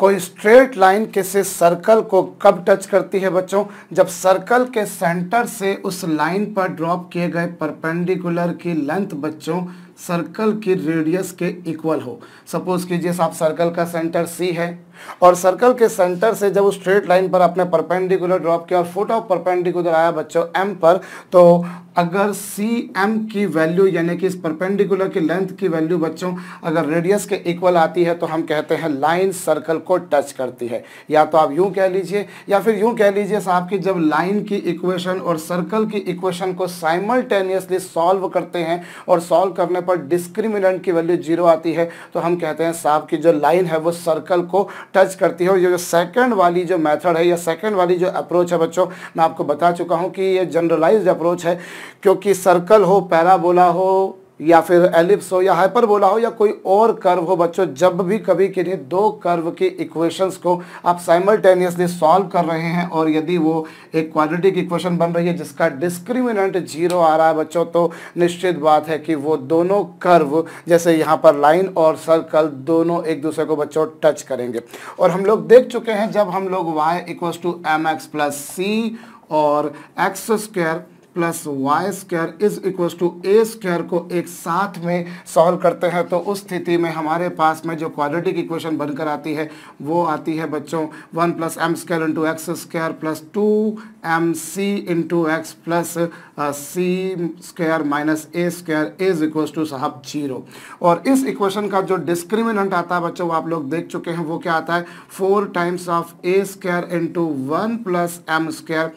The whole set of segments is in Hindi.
कोई स्ट्रेट लाइन किसी सर्कल को कब टच करती है बच्चों जब सर्कल के सेंटर से उस लाइन पर ड्रॉप किए गए परपेंडिकुलर की लेंथ बच्चों सर्कल की रेडियस के इक्वल हो सपोज कीजिए आप सर्कल का सेंटर सी है और सर्कल के सेंटर से जब उस स्ट्रेट लाइन पर आपने परपेंडिकुलर ड्रॉप किया और फोटो ऑफ परपेंडिकुलर आया बच्चों एम पर तो अगर सी एम की वैल्यू यानी कि इस परपेंडिकुलर की लेंथ की वैल्यू बच्चों अगर रेडियस के इक्वल आती है तो हम कहते हैं लाइन सर्कल को टच करती है या तो आप यूँ कह लीजिए या फिर यूँ कह लीजिए साहब कि जब लाइन की इक्वेशन और सर्कल की इक्वेशन को साइमल्टेनियसली सॉल्व करते हैं और सॉल्व करने पर डिस्क्रिमिनेंट की वैल्यू जीरो आती है तो हम कहते हैं साहब कि जो लाइन है वो सर्कल को टच करती है और ये जो सेकंड वाली जो मेथड है या सेकंड वाली जो अप्रोच है बच्चों मैं आपको बता चुका हूँ कि ये जनरलाइज्ड अप्रोच है क्योंकि सर्कल हो पैराबोला हो या फिर एलिप्स हो या हाइपरबोला हो या कोई और कर्व हो बच्चों जब भी कभी के लिए दो कर्व के इक्वेशंस को आप साइमल्टेनियसली सॉल्व कर रहे हैं और यदि वो एक क्वाड्रेटिक इक्वेशन बन रही है जिसका डिस्क्रिमिनेंट जीरो आ रहा है बच्चों तो निश्चित बात है कि वो दोनों कर्व जैसे यहाँ पर लाइन और सर्कल दोनों एक दूसरे को बच्चों टच करेंगे और हम लोग देख चुके हैं जब हम लोग Y equals to M x plus C और X square plus Y square is equal to A square को एक साथ में सॉल्व करते हैं तो उस स्थिति में हमारे पास में जो क्वाड्रेटिक इक्वेशन बनकर आती है वो आती है बच्चों one plus M square into X square plus two M C into X plus C square minus A square is equal to साहब जीरो और इस इक्वेशन का जो डिस्क्रिमिनेंट आता है बच्चों वो आप लोग देख चुके हैं वो क्या आता है four times of A square into one plus M square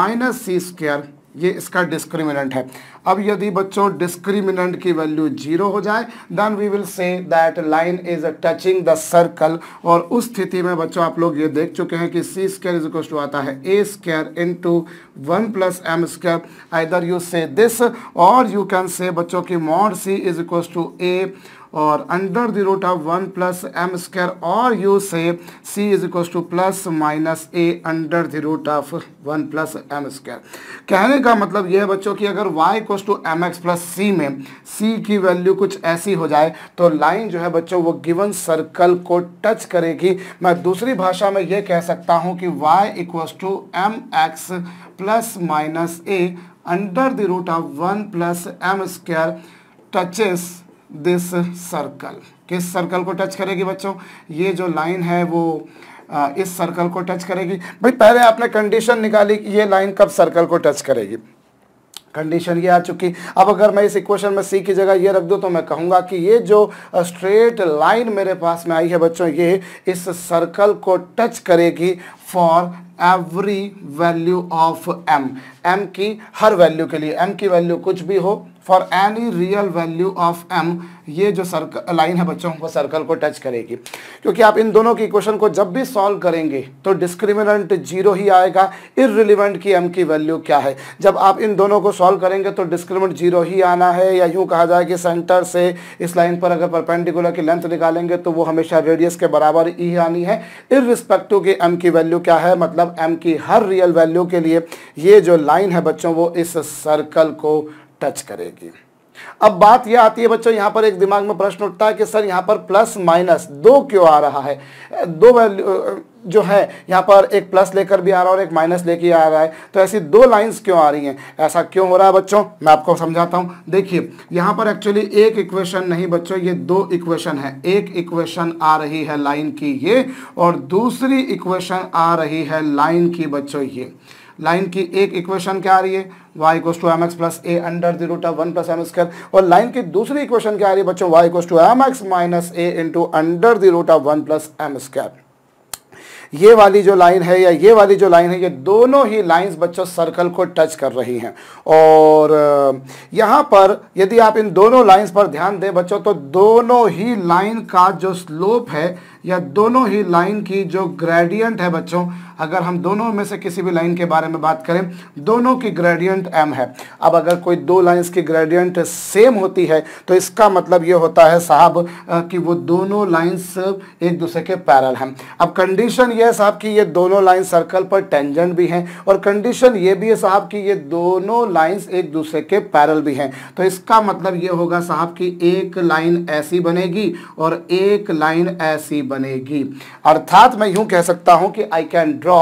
minus C square ये इसका डिस्क्रिमिनेंट है अब यदि बच्चों डिस्क्रिमिनेंट की वैल्यू जीरो हो जाए then we will say that line is touching the circle और उस स्थिति में बच्चों आप लोग ये देख चुके हैं कि C square is equal to आता है A square into one plus M square either you say this और यू कैन से बच्चों की mod C is equal to A और under the root of one plus M square और you say C is equal to plus minus A under the root of one plus M square कहने का मतलब यह है बच्चों कि अगर Y equal to M x plus C में सी की वैल्यू कुछ ऐसी हो जाए तो लाइन जो है बच्चों वो गिवन सर्कल को टच करेगी मैं दूसरी भाषा में यह कह सकता हूँ कि Y equal to M x plus minus A under the root of one plus M square touches this circle किस सर्कल को टच करेगी बच्चों ये जो लाइन है वो आ, इस सर्कल को टच करेगी भाई पहले आपने कंडीशन निकाली कि ये लाइन कब सर्कल को टच करेगी कंडीशन ये आ चुकी अब अगर मैं इस इक्वेशन में सी की जगह ये रख दूँ तो मैं कहूँगा कि ये जो स्ट्रेट लाइन मेरे पास में आई है बच्चों ये इस सर्कल को टच करेगी for every value of M M की हर वैल्यू के लिए एम की वैल्यू कुछ भी हो for any real value of M ये जो सर्कल लाइन है बच्चों वो सर्कल को टच करेगी क्योंकि आप इन दोनों की क्वेश्चन को जब भी सॉल्व करेंगे तो डिस्क्रिमिनेंट जीरो ही आएगा इरिलीवेंट की एम की वैल्यू क्या है जब आप इन दोनों को सॉल्व करेंगे तो डिस्क्रिमिनेंट जीरो ही आना है या यूं कहा जाए कि सेंटर से इस लाइन पर अगर परपेंडिकुलर की लेंथ निकालेंगे तो वो हमेशा रेडियस के बराबर ही आनी है रिस्पेक्टिव के एम की वैल्यू क्या है मतलब एम की हर रियल वैल्यू के लिए ये जो लाइन है बच्चों वो इस सर्कल को टच करेगी अब बात यह आती है बच्चों यहां पर एक दिमाग में प्रश्न उठता है कि सर यहां पर प्लस माइनस दो क्यों आ रहा है दो वैल्यू जो है यहाँ पर एक प्लस लेकर भी आ रहा है और एक माइनस लेके आ रहा है तो ऐसी दो लाइंस क्यों आ रही हैं ऐसा क्यों हो रहा है बच्चों मैं आपको समझाता हूँ देखिए यहाँ पर एक्चुअली एक इक्वेशन नहीं बच्चों ये दो इक्वेशन है एक इक्वेशन आ रही है लाइन की ये और दूसरी इक्वेशन आ रही है लाइन की बच्चों ये लाइन की एक इक्वेशन क्या आ रही है y equals to M x plus A under root of one plus M square और लाइन की दूसरी इक्वेशन क्या आ रही है बच्चों y equals to M X minus A into under root of one plus M square ये वाली जो लाइन है या ये वाली जो लाइन है ये दोनों ही लाइंस बच्चों सर्कल को टच कर रही हैं और यहाँ पर यदि आप इन दोनों लाइंस पर ध्यान दें बच्चों तो दोनों ही लाइन का जो स्लोप है या दोनों ही लाइन की जो ग्रेडियंट है बच्चों अगर हम दोनों में से किसी भी लाइन के बारे में बात करें दोनों की ग्रेडियंट एम है अब अगर कोई दो लाइंस की ग्रेडियंट सेम होती है तो इसका मतलब ये होता है साहब कि वो दोनों लाइंस एक दूसरे के पैरल हैं अब कंडीशन ये है साहब कि ये दोनों लाइन सर्कल पर टेंजेंट भी हैं और कंडीशन ये भी है साहब कि ये दोनों लाइन्स एक दूसरे के पैरल भी हैं तो इसका मतलब ये होगा साहब कि एक लाइन ऐसी बनेगी और एक लाइन ऐसी बने बनेगी अर्थात मैं यूं कह सकता हूं कि I can draw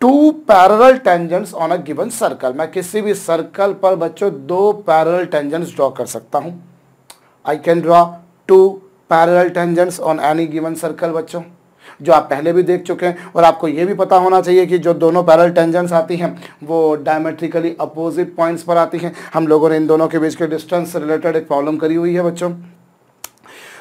two parallel tangents on a given circle मैं किसी भी सर्कल पर बच्चों दो पैरल टेंजेंट्स ड्रॉ कर सकता हूं I can draw two parallel tangents on any given circle बच्चों जो आप पहले भी देख चुके हैं और आपको यह भी पता होना चाहिए कि जो दोनों पैरल टेंजेंट्स आती हैं वो डायमेट्रिकली अपोजिट पॉइंट्स पर आती हैं हम लोगों ने इन दोनों के बीच के डिस्टेंस रिलेटेड एक प्रॉब्लम करी हुई है बच्चों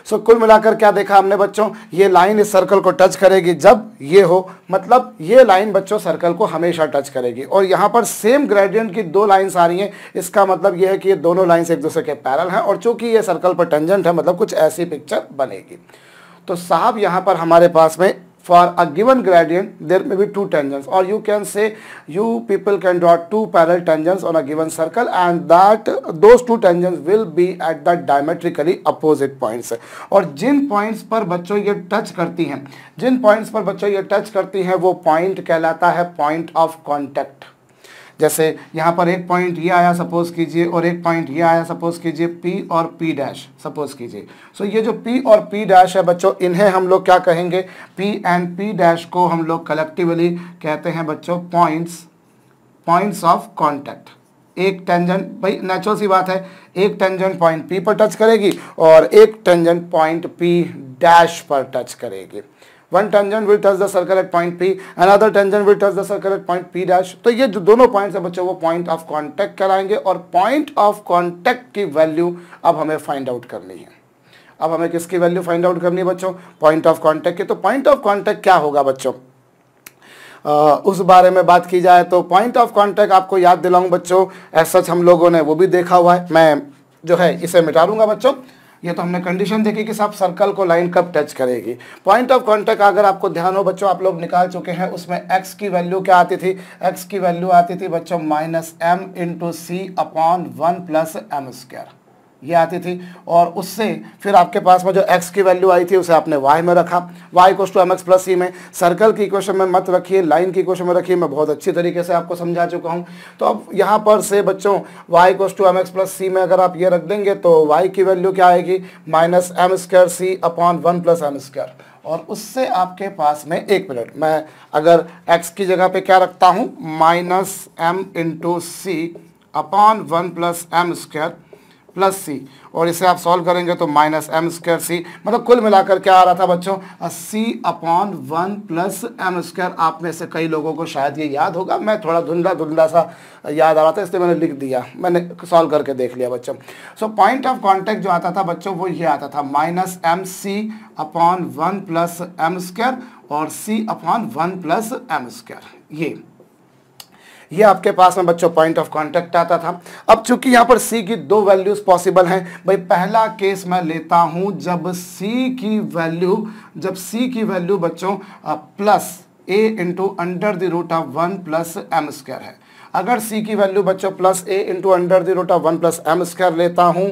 सो कुल मिलाकर क्या देखा हमने बच्चों ये लाइन इस सर्कल को टच करेगी जब ये हो मतलब ये लाइन बच्चों सर्कल को हमेशा टच करेगी और यहाँ पर सेम ग्रेडियंट की दो लाइन्स आ रही हैं इसका मतलब ये है कि ये दोनों लाइन्स एक दूसरे के पैरल हैं और चूंकि ये सर्कल पर टेंजेंट है मतलब कुछ ऐसी पिक्चर बनेगी तो साहब यहाँ पर हमारे पास में for a given gradient there may be two tangents or you can say you people can draw two parallel tangents on a given circle and that those two tangents will be at the diametrically opposite points aur jin points par bachcho ye touch karti hain jin points par bachcho ye touch karti hain wo point kehlata hai point of contact जैसे यहाँ पर एक पॉइंट ये आया सपोज कीजिए और एक पॉइंट ये आया सपोज कीजिए पी और पी डैश सपोज कीजिए सो ये जो पी और पी डैश है बच्चों इन्हें हम लोग क्या कहेंगे पी एंड पी डैश को हम लोग कलेक्टिवली कहते हैं बच्चों पॉइंट्स पॉइंट्स ऑफ कॉन्टैक्ट एक टेंजेंट भाई नेचुरल सी बात है एक टेंजेंट पॉइंट पी पर टच करेगी और एक टेंजेंट पॉइंट पी डैश पर टच करेगी one tangent will touch the circle at point P another tangent will touch the circle at point P dash तो ये जो दोनों पॉइंट है बच्चों वो पॉइंट ऑफ कॉन्टैक्ट कराएंगे और पॉइंट ऑफ कॉन्टैक्ट की वैल्यू अब हमें फाइंड आउट करनी है अब हमें किसकी वैल्यू फाइंड आउट करनी है बच्चों पॉइंट ऑफ कॉन्टैक्ट की तो पॉइंट ऑफ कॉन्टैक्ट क्या होगा बच्चों Uh, उस बारे में बात की जाए तो पॉइंट ऑफ कांटेक्ट आपको याद दिलाऊं बच्चों ऐसा हम लोगों ने वो भी देखा हुआ है मैं जो है इसे मिटा दूंगा बच्चों ये तो हमने कंडीशन देखी कि सब सर्कल को लाइन कब टच करेगी पॉइंट ऑफ कांटेक्ट अगर आपको ध्यान हो बच्चों आप लोग निकाल चुके हैं उसमें एक्स की वैल्यू क्या आती थी एक्स की वैल्यू आती थी बच्चों minus M into C upon one plus M square ये आती थी और उससे फिर आपके पास में जो एक्स की वैल्यू आई थी उसे आपने वाई में रखा Y equals to M x plus C में सर्कल की इक्वेशन में मत रखिए लाइन की इक्वेशन में रखिए मैं बहुत अच्छी तरीके से आपको समझा चुका हूँ तो अब यहाँ पर से बच्चों Y equals to M x plus C में अगर आप ये रख देंगे तो वाई की वैल्यू क्या आएगी minus M square C upon one plus M square और उससे आपके पास में एक मिनट मैं अगर x की जगह पे क्या रखता हूँ minus M into C upon one plus M square plus C और इसे आप सॉल्व करेंगे तो माइनस एम स्क्र सी मतलब कुल मिलाकर क्या आ रहा था बच्चों C upon one plus M square आप में से कई लोगों को शायद ये याद होगा मैं थोड़ा धुंधला धुंधला सा याद आ रहा था इसलिए मैंने लिख दिया मैंने सॉल्व करके देख लिया बच्चों सो पॉइंट ऑफ कॉन्टेक्ट जो आता था बच्चों वो ये आता था minus M C upon one plus M square और C upon one plus M square ये ये आपके पास में बच्चों पॉइंट ऑफ कॉन्टेक्ट आता था अब चूंकि यहाँ पर सी की दो वैल्यूज पॉसिबल हैं भाई पहला केस मैं लेता हूँ जब सी की वैल्यू जब सी की वैल्यू बच्चों plus A into under the root of one plus M square है अगर सी की वैल्यू बच्चों plus A into under the root of one plus M square लेता हूँ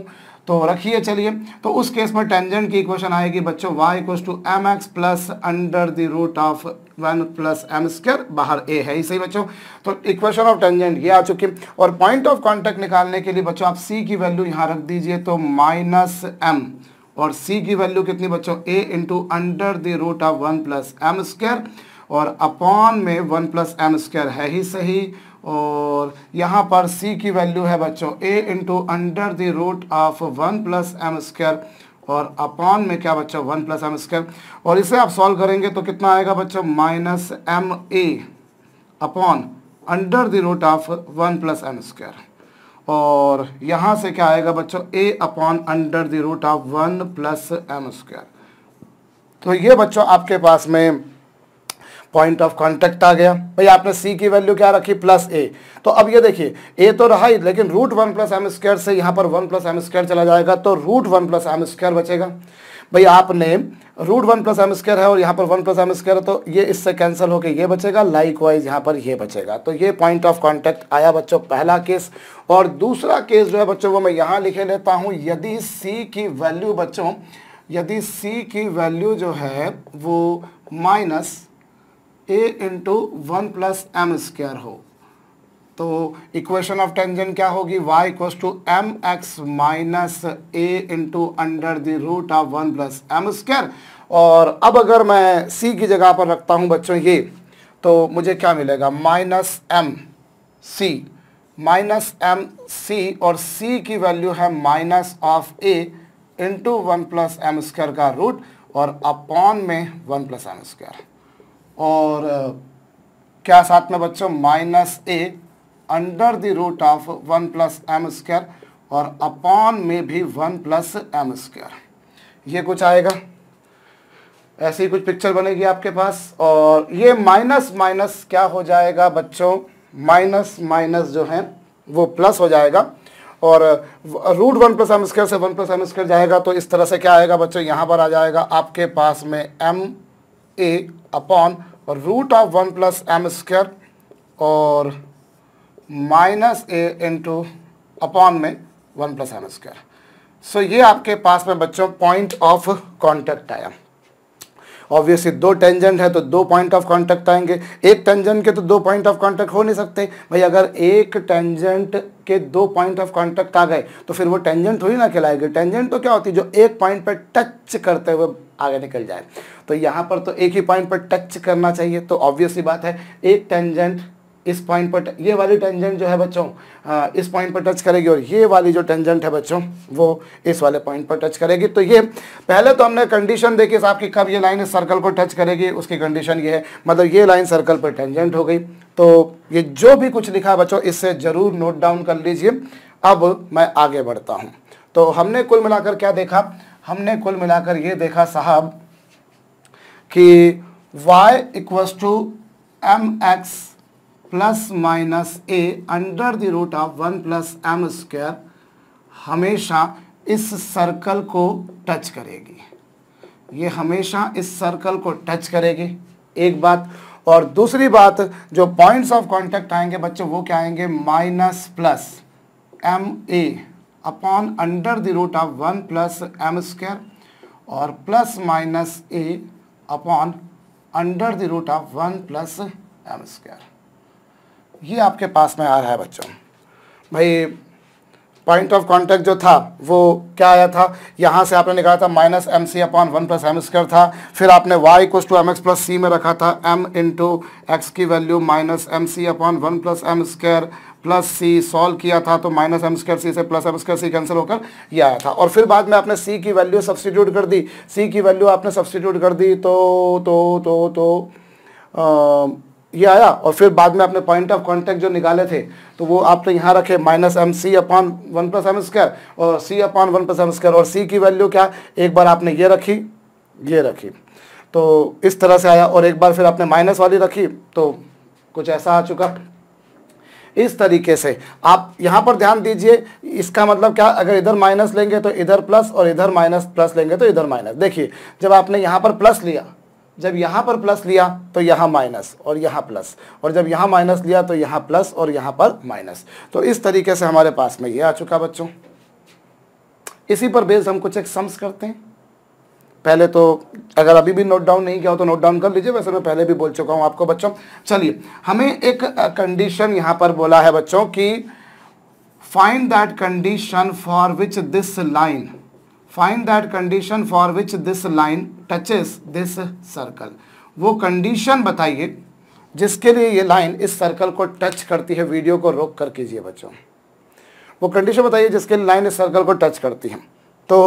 तो रखिए चलिए तो उस केस में टेंजेंट की इक्वेशन आएगी बच्चों y equal to M x plus under the root of one plus M square बाहर ए है सही बच्चों तो इक्वेशन ऑफ टेंजेंट ये आ चुकी और पॉइंट ऑफ कॉन्टेक्ट निकालने के लिए बच्चों आप c की वैल्यू यहाँ रख दीजिए तो माइनस एम और c की वैल्यू कितनी बच्चों a into under the root of one plus M square और अपॉन में वन प्लस एम स्क्र है ही सही और यहाँ पर c की वैल्यू है बच्चों a into under the root of one plus M square और अपॉन में क्या बच्चों वन प्लस एम स्क्र और इसे आप सॉल्व करेंगे तो कितना आएगा बच्चों minus M A upon under the root of one plus M square और यहाँ से क्या आएगा बच्चों a upon under the root of one plus M square तो ये बच्चों आपके पास में पॉइंट ऑफ कॉन्टेक्ट आ गया भाई आपने सी की वैल्यू क्या रखी प्लस ए तो अब ये देखिए ए तो रहा ही लेकिन root one plus M square से यहाँ पर वन प्लस एम स्क्वायर चला जाएगा तो root one plus M square बचेगा भाई आपने root one plus M square है और यहाँ पर वन प्लस एम स्क्वेयर है तो ये इससे कैंसिल होकर ये बचेगा लाइक वाइज यहाँ पर ये बचेगा तो ये पॉइंट ऑफ कॉन्टैक्ट आया बच्चों पहला केस और दूसरा केस जो है बच्चों वो मैं यहाँ लिखे लेता हूँ यदि सी की वैल्यू बच्चों यदि सी की वैल्यू जो है वो माइनस ए into one plus M square हो तो इक्वेशन ऑफ टेंजन क्या होगी Y equals to M X minus A into under the root of one plus M square और अब अगर मैं सी की जगह पर रखता हूँ बच्चों ये तो मुझे क्या मिलेगा minus M C minus M C और सी की वैल्यू है minus of A into one plus M square का रूट और अपॉन में वन प्लस एम स्क्वायर और क्या साथ में बच्चों minus A under the root of one plus M square और अपॉन में भी वन प्लस एम स्क्र ये कुछ आएगा ऐसी कुछ पिक्चर बनेगी आपके पास और ये माइनस माइनस क्या हो जाएगा बच्चों माइनस माइनस जो है वो प्लस हो जाएगा और root one plus M square से वन प्लस एम स्क्र जाएगा तो इस तरह से क्या आएगा बच्चों यहाँ पर आ जाएगा आपके पास में M A upon root of one plus M square और माइनस ए इंटू अपॉन में one plus M square so ये आपके पास में बच्चों पॉइंट ऑफ कॉन्टेक्ट आया ऑब्वियसली दो टेंजेंट है तो दो पॉइंट ऑफ कांटेक्ट आएंगे एक टेंजेंट के तो दो पॉइंट ऑफ कांटेक्ट हो नहीं सकते भाई अगर एक टेंजेंट के दो पॉइंट ऑफ कांटेक्ट आ गए तो फिर वो टेंजेंट थोड़ी ना खिलाएगी टेंजेंट तो क्या होती है जो एक पॉइंट पर टच करते हुए आगे निकल जाए तो यहाँ पर तो एक ही पॉइंट पर टच करना चाहिए तो ऑब्वियसली बात है एक टेंजेंट इस पॉइंट पर ये वाली टेंजेंट जो है बच्चों इस पॉइंट पर टच करेगी और ये वाली जो टेंजेंट है बच्चों वो इस वाले पॉइंट पर टच करेगी तो ये पहले तो हमने कंडीशन देखी साहब की कब ये लाइन इस सर्कल को टच करेगी उसकी कंडीशन ये है मतलब ये लाइन सर्कल पर टेंजेंट हो गई तो ये जो भी कुछ लिखा बच्चों इससे ज़रूर नोट डाउन कर लीजिए अब मैं आगे बढ़ता हूँ तो हमने कुल मिलाकर क्या देखा हमने कुल मिलाकर ये देखा साहब कि Y equals to M x plus minus A under the root of one plus M square हमेशा इस सर्कल को टच करेगी ये हमेशा इस सर्कल को टच करेगी एक बात और दूसरी बात जो पॉइंट्स ऑफ कांटेक्ट आएंगे बच्चों वो क्या आएंगे minus plus M A upon under the root of one plus M square और plus minus A upon under the root of one plus M square ये आपके पास में आ रहा है बच्चों भाई पॉइंट ऑफ कांटेक्ट जो था वो क्या आया था यहाँ से आपने निकाला था minus M C upon one plus M square था फिर आपने Y equals to M x plus C में रखा था एम इंटू एक्स की value minus M C upon one plus M square plus C solve किया था तो माइनस एम स्क्र सी से plus M square C cancel होकर ये आया था और फिर बाद में आपने सी की वैल्यू सब्सटीट्यूट कर दी सी की वैल्यू आपने सब्सटीट्यूट कर दी तो तो तो तो, तो, आ, तो, तो ये आया और फिर बाद में आपने पॉइंट ऑफ कॉन्टेक्ट जो निकाले थे तो वो आपने यहाँ रखे minus M C upon one plus M square और C upon one plus M square और सी की वैल्यू क्या एक बार आपने ये रखी ये रखी तो इस तरह से आया और एक बार फिर आपने माइनस वाली रखी तो कुछ ऐसा आ चुका इस तरीके से आप यहाँ पर ध्यान दीजिए इसका मतलब क्या अगर इधर माइनस लेंगे तो इधर प्लस और इधर माइनस प्लस लेंगे तो इधर माइनस देखिए जब आपने यहाँ पर प्लस लिया जब यहाँ पर प्लस लिया तो यहाँ माइनस और यहाँ प्लस और जब यहाँ माइनस लिया तो यहाँ प्लस और यहाँ पर माइनस तो इस तरीके से हमारे पास में ये आ चुका बच्चों इसी पर बेस्ड हम कुछ एक सम्स करते हैं पहले तो अगर अभी भी नोट डाउन नहीं किया हो तो नोट डाउन कर लीजिए वैसे मैं पहले भी बोल चुका हूँ आपको बच्चों चलिए हमें एक कंडीशन यहाँ पर बोला है बच्चों की find that condition for which this line find that condition for which this line touches this circle वो कंडीशन बताइए जिसके लिए ये लाइन इस सर्कल को टच करती है वीडियो को रोक कर कीजिए बच्चों वो कंडीशन बताइए जिसके लिए लाइन इस सर्कल को टच करती है तो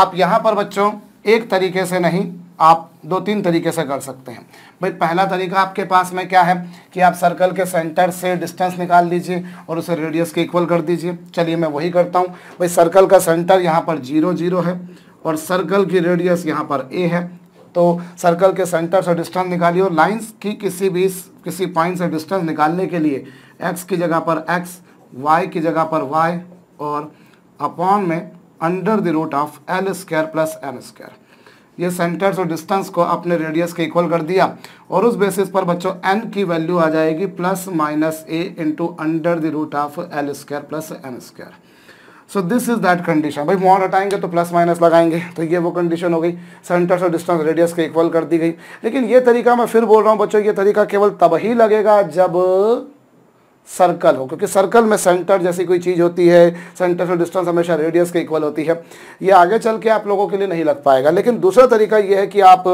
आप यहाँ पर बच्चों एक तरीके से नहीं आप दो तीन तरीके से कर सकते हैं भाई पहला तरीका आपके पास में क्या है कि आप सर्कल के सेंटर से डिस्टेंस निकाल दीजिए और उसे रेडियस के इक्वल कर दीजिए चलिए मैं वही करता हूँ भाई सर्कल का सेंटर यहाँ पर जीरो जीरो है और सर्कल की रेडियस यहाँ पर ए है तो सर्कल के सेंटर से डिस्टेंस निकालिए और लाइन्स की किसी भी किसी पॉइंट से डिस्टेंस निकालने के लिए एक्स की जगह पर एक्स वाई की जगह पर वाई और अपॉन में under the root of L square plus N square ये सेंटर्स और डिस्टेंस को अपने रेडियस के इक्वल कर दिया और उस बेसिस पर बच्चों एन की वैल्यू आ जाएगी plus minus A into under the root of L square plus N square so this is that condition भाई वॉन हटाएंगे तो प्लस माइनस लगाएंगे तो ये वो कंडीशन हो गई सेंटर्स और डिस्टेंस रेडियस के इक्वल कर दी गई लेकिन ये तरीका मैं फिर बोल रहा हूँ बच्चों ये तरीका केवल तब ही लगेगा जब सर्कल हो क्योंकि सर्कल में सेंटर जैसी कोई चीज़ होती है सेंटर से डिस्टेंस हमेशा रेडियस के इक्वल होती है ये आगे चल के आप लोगों के लिए नहीं लग पाएगा लेकिन दूसरा तरीका ये है कि आप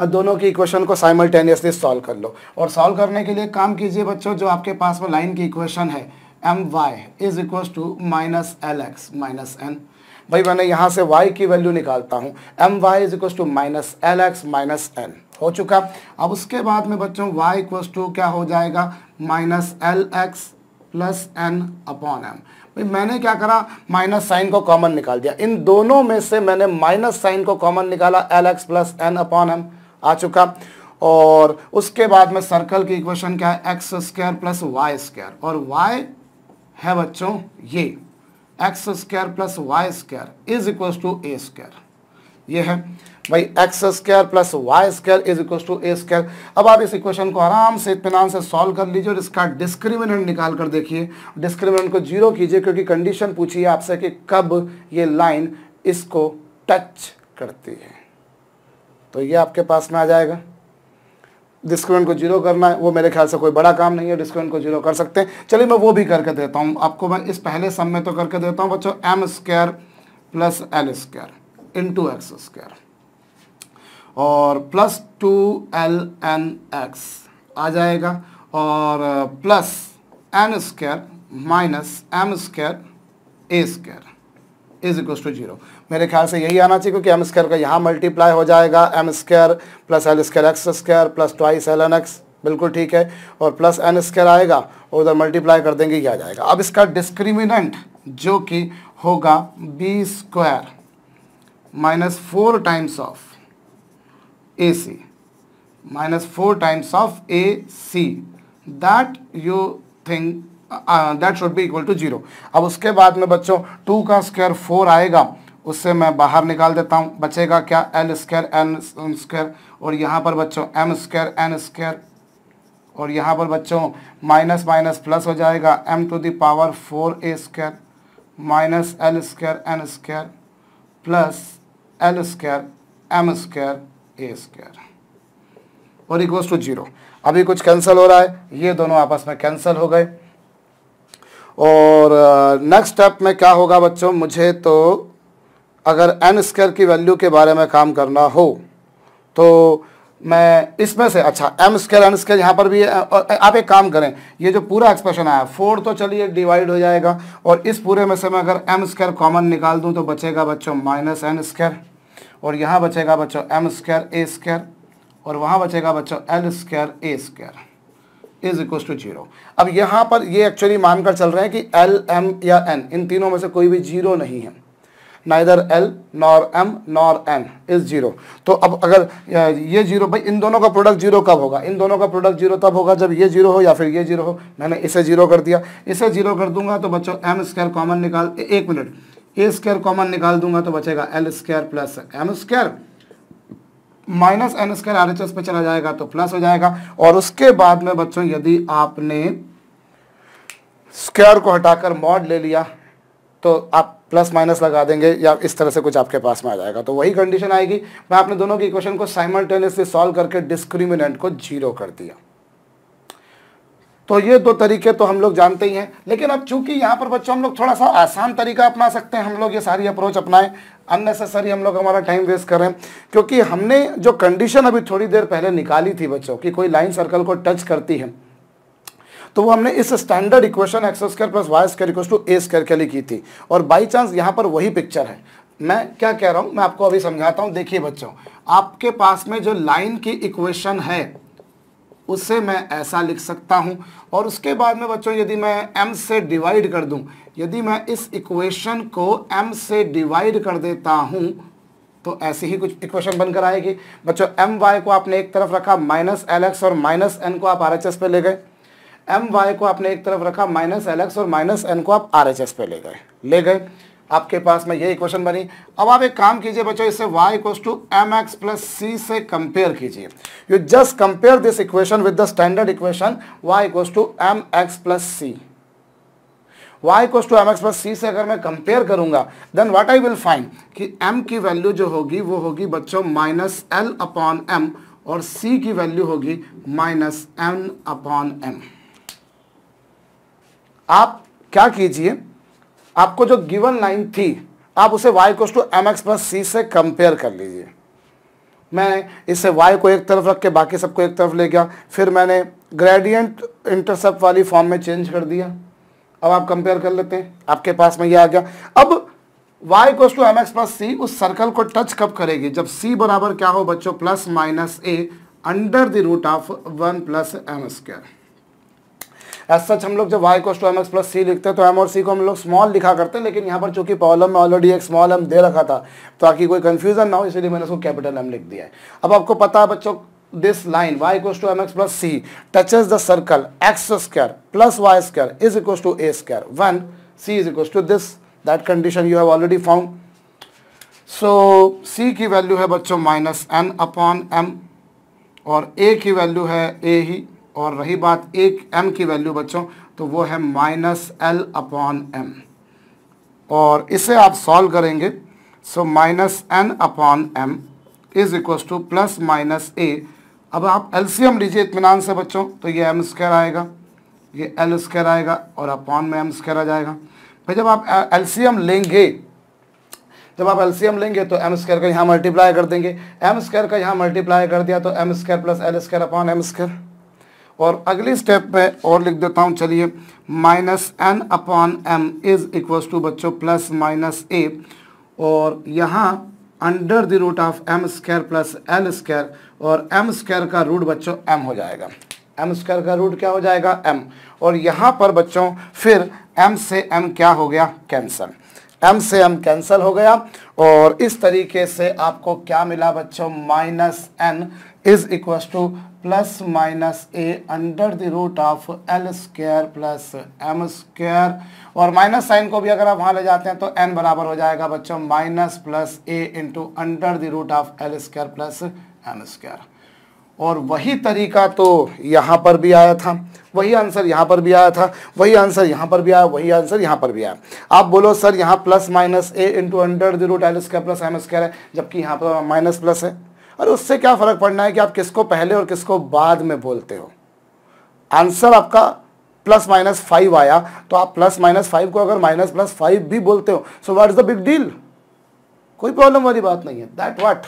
दोनों की इक्वेशन को साइमल्टेनियसली सॉल्व कर लो और सॉल्व करने के लिए काम कीजिए बच्चों जो आपके पास में लाइन की इक्वेशन है M Y is equal to minus L X minus N भाई मैंने यहाँ से y की वैल्यू निकालता हूँ M Y is equal to minus L X minus N हो चुका अब उसके बाद में बच्चों y इक्वस टू क्या हो जाएगा minus L X plus N upon M भाई मैंने क्या करा माइनस साइन को कॉमन निकाल दिया इन दोनों में से मैंने माइनस साइन को कॉमन निकाला L X plus N upon M आ चुका और उसके बाद में सर्कल की इक्वेशन क्या है x square plus Y square और वाई है बच्चों ये X square plus Y square is equal to A square ये है भाई X square plus Y square is equal to A square अब आप इस इक्वेशन को आराम से इतमान से सॉल्व कर लीजिए और इसका डिस्क्रिमिनेंट निकाल कर देखिए डिस्क्रिमिनेंट को जीरो कीजिए क्योंकि कंडीशन पूछिए आपसे कि कब ये लाइन इसको टच करती है तो ये आपके पास में आ जाएगा डिस्क्रिमेंट को जीरो करना है वो मेरे ख्याल से कोई बड़ा काम नहीं है डिस्क्रिमेंट को जीरो कर सकते हैं चलिए मैं वो भी करके देता हूँ आपको मैं इस पहले सम में तो करके देता हूँ बच्चों M square plus L square into X square और plus two L N X आ जाएगा और plus N square minus M square A square is equal to zero मेरे ख्याल से यही आना चाहिए क्योंकि एम स्क्र का यहाँ मल्टीप्लाई हो जाएगा M square plus L square x square plus twice L N X बिल्कुल ठीक है और प्लस एन स्क्र आएगा और उधर मल्टीप्लाई कर देंगे ये आ जाएगा अब इसका डिस्क्रिमिनेंट जो कि होगा B square minus four times of A C minus four times of A C that you think that should be equal to zero अब उसके बाद में बच्चों टू का स्क्वायर फोर आएगा उससे मैं बाहर निकाल देता हूँ बचेगा क्या एल स्क्वायर एन स्क्वायर और यहाँ पर बच्चों एम स्क्वायर एन स्क्वायर और यहाँ पर बच्चों माइनस माइनस प्लस हो जाएगा एम टू दावर four A square minus L square N square plus L square M square A square और इक्वल्स टू जीरो अभी कुछ कैंसिल हो रहा है ये दोनों आपस में कैंसिल हो गए और नेक्स्ट स्टेप में क्या होगा बच्चों मुझे तो अगर एन स्क्वायर की वैल्यू के बारे में काम करना हो तो मैं इसमें से अच्छा एम स्केयर एन स्केयर यहाँ पर भी है और आप एक काम करें ये जो पूरा एक्सप्रेशन आया फोर तो चलिए डिवाइड हो जाएगा और इस पूरे में से मैं अगर एम स्केयर कॉमन निकाल दूँ तो बचेगा बच्चों माइनस एन स्केयर और यहाँ बचेगा बच्चों एम स्क्र ए स्क्र और वहाँ बचेगा बच्चों L square A square is equal to zero अब यहाँ पर ये एक्चुअली मानकर चल रहे हैं कि एल एम या एन इन तीनों में से कोई भी जीरो नहीं है ना इधर L nor M nor N is zero तो अब अगर ये जीरो भाई इन दोनों का प्रोडक्ट जीरो कब होगा इन दोनों का प्रोडक्ट जीरो तब होगा जब ये जीरो हो या फिर ये जीरो हो मैंने इसे जीरो कर दिया इसे जीरो कर दूंगा तो बच्चों एम स्क्र कॉमन निकाल एक मिनट ए स्क्वायर कॉमन निकाल दूंगा तो बचेगा L square plus M square minus N square R H S चला जाएगा तो प्लस हो जाएगा और उसके बाद में बच्चों यदि आपने स्क्वायर को हटाकर मॉड ले लिया तो आप प्लस माइनस लगा देंगे या इस तरह से कुछ आपके पास में आ जाएगा तो वही कंडीशन आएगी मैं आपने दोनों की इक्वेशन को साइमल्टेनियसली सॉल्व करके डिस्क्रिमिनेंट को जीरो कर दिया तो ये दो तरीके तो हम लोग जानते ही हैं लेकिन अब चूंकि यहाँ पर बच्चों हम लोग थोड़ा सा आसान तरीका अपना सकते हैं हम लोग ये सारी अप्रोच अपनाएं अननेसेसरी हम लोग हमारा टाइम वेस्ट कर रहे हैं क्योंकि हमने जो कंडीशन अभी थोड़ी देर पहले निकाली थी बच्चों की कोई लाइन सर्कल को टच करती है तो वो हमने इस standard equation X square plus Y square equal to A square के लिए की थी और बाई चांस यहाँ पर वही पिक्चर है मैं क्या कह रहा हूँ मैं आपको अभी समझाता हूँ देखिए बच्चों आपके पास में जो लाइन की इक्वेशन है उसे मैं ऐसा लिख सकता हूं और उसके बाद में बच्चों यदि मैं m से डिवाइड कर दूं यदि मैं इस इक्वेशन को m से डिवाइड कर देता हूं तो ऐसे ही कुछ इक्वेशन बनकर आएगी बच्चों एम वाई को आपने एक तरफ रखा माइनस एल एक्स और माइनस एन को आप आर एच एस पे ले गए एम वाई को आपने एक तरफ रखा माइनस एल एक्स और माइनस एन को आप आर एच एस पे ले गए ले गए आपके पास में ये इक्वेशन बनी अब आप एक काम कीजिए बच्चों इसे y equal to M x plus सी से कंपेयर कीजिए you just compare this equation with the standard equation y equal to M x plus C y equal to M x plus सी से अगर मैं कंपेयर करूंगा then what I will find कि m की वैल्यू जो होगी वो होगी बच्चों माइनस एल अपॉन एम और c की वैल्यू होगी माइनस एन अपॉन एम आप क्या कीजिए आपको जो गिवन लाइन थी आप उसे y equals to M x plus सी से कंपेयर कर लीजिए मैं इसे y को एक तरफ रख के बाकी सबको एक तरफ ले गया फिर मैंने ग्रेडियंट इंटरसेप्ट वाली फॉर्म में चेंज कर दिया अब आप कंपेयर कर लेते हैं आपके पास में ये आ गया अब y equals to M x plus C उस सर्कल को टच कब करेगी जब c बराबर क्या हो बच्चों plus minus A under the root of one plus M square as such हम लोग जब Y equals to M x plus C लिखते हैं तो एम और सी को हम लोग स्मॉल लिखा करते हैं लेकिन यहाँ पर चूंकि प्रॉब्लम में ऑलरेडी एक स्मॉल एम दे रखा था ताकि कोई कन्फ्यूजन ना हो इसलिए मैंने उसको कैपिटल एम लिख दिया है अब आपको पता है बच्चों this line Y y to M x plus C touches the circle X square plus Y square is equals to A square one C is equals to this that condition you have already found so C की वैल्यू है बच्चों माइनस एन अपॉन एम और ए की वैल्यू है ए ही और रही बात एक एम की वैल्यू बच्चों तो वो है माइनस एल अपॉन एम और इसे आप सॉल्व करेंगे so minus N upon M is equal to plus minus A अब आप एलसीएम लीजिए इतमान से बच्चों तो ये एम स्क्र आएगा ये एल स्क्र आएगा और अपॉन में एम स्क्र आ जाएगा फिर जब आप एलसीएम लेंगे जब आप एलसीएम लेंगे तो एम स्क्र का यहाँ मल्टीप्लाई कर देंगे एम स्क्र का यहाँ मल्टीप्लाई कर दिया तो M square plus L square upon M square और अगली स्टेप में और लिख देता हूँ चलिए minus N upon M is equals to बच्चों प्लस माइनस ए और यहाँ under the root of M square plus L square और एम स्क्र का रूट बच्चों एम हो जाएगा एम स्क्र का रूट क्या हो जाएगा एम और यहाँ पर बच्चों फिर एम से एम क्या हो गया कैंसल एम से एम कैंसल हो गया और इस तरीके से आपको क्या मिला बच्चों minus N is equals to plus minus A under the root of L square plus M square और माइनस साइन को भी अगर आप वहाँ ले जाते हैं तो एन बराबर हो जाएगा बच्चों minus plus A into under the root of L square plus M square और वही तरीका तो यहाँ पर भी आया था वही आंसर यहाँ पर भी आया था वही आंसर यहाँ पर भी आया वही आंसर यहाँ पर भी आया आप बोलो सर यहाँ plus minus A into under the root L square plus M square है जबकि यहाँ पर माइनस प्लस है अरे उससे क्या फर्क पड़ना है कि आप किसको पहले और किसको बाद में बोलते हो आंसर आपका प्लस माइनस फाइव आया तो आप प्लस माइनस फाइव को अगर माइनस प्लस फाइव भी बोलते हो so what is the big deal कोई प्रॉब्लम वाली बात नहीं है that what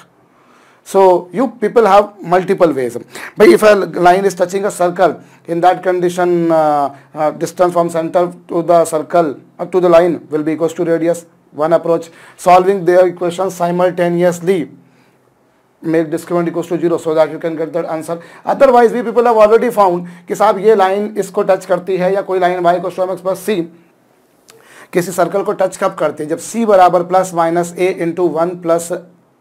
so you people have multiple ways भाई if line is touching a circle in that condition distance from centre to the circle to the line will be equal to radius one approach solving their equation simultaneously make discriminant equals to zero so that you can get that answer. Otherwise, we people have already found कि साहब ये line इसको touch करती है या कोई line y को एक्स प्लस c किसी सर्कल को टच कब करती है जब c बराबर plus minus A into one plus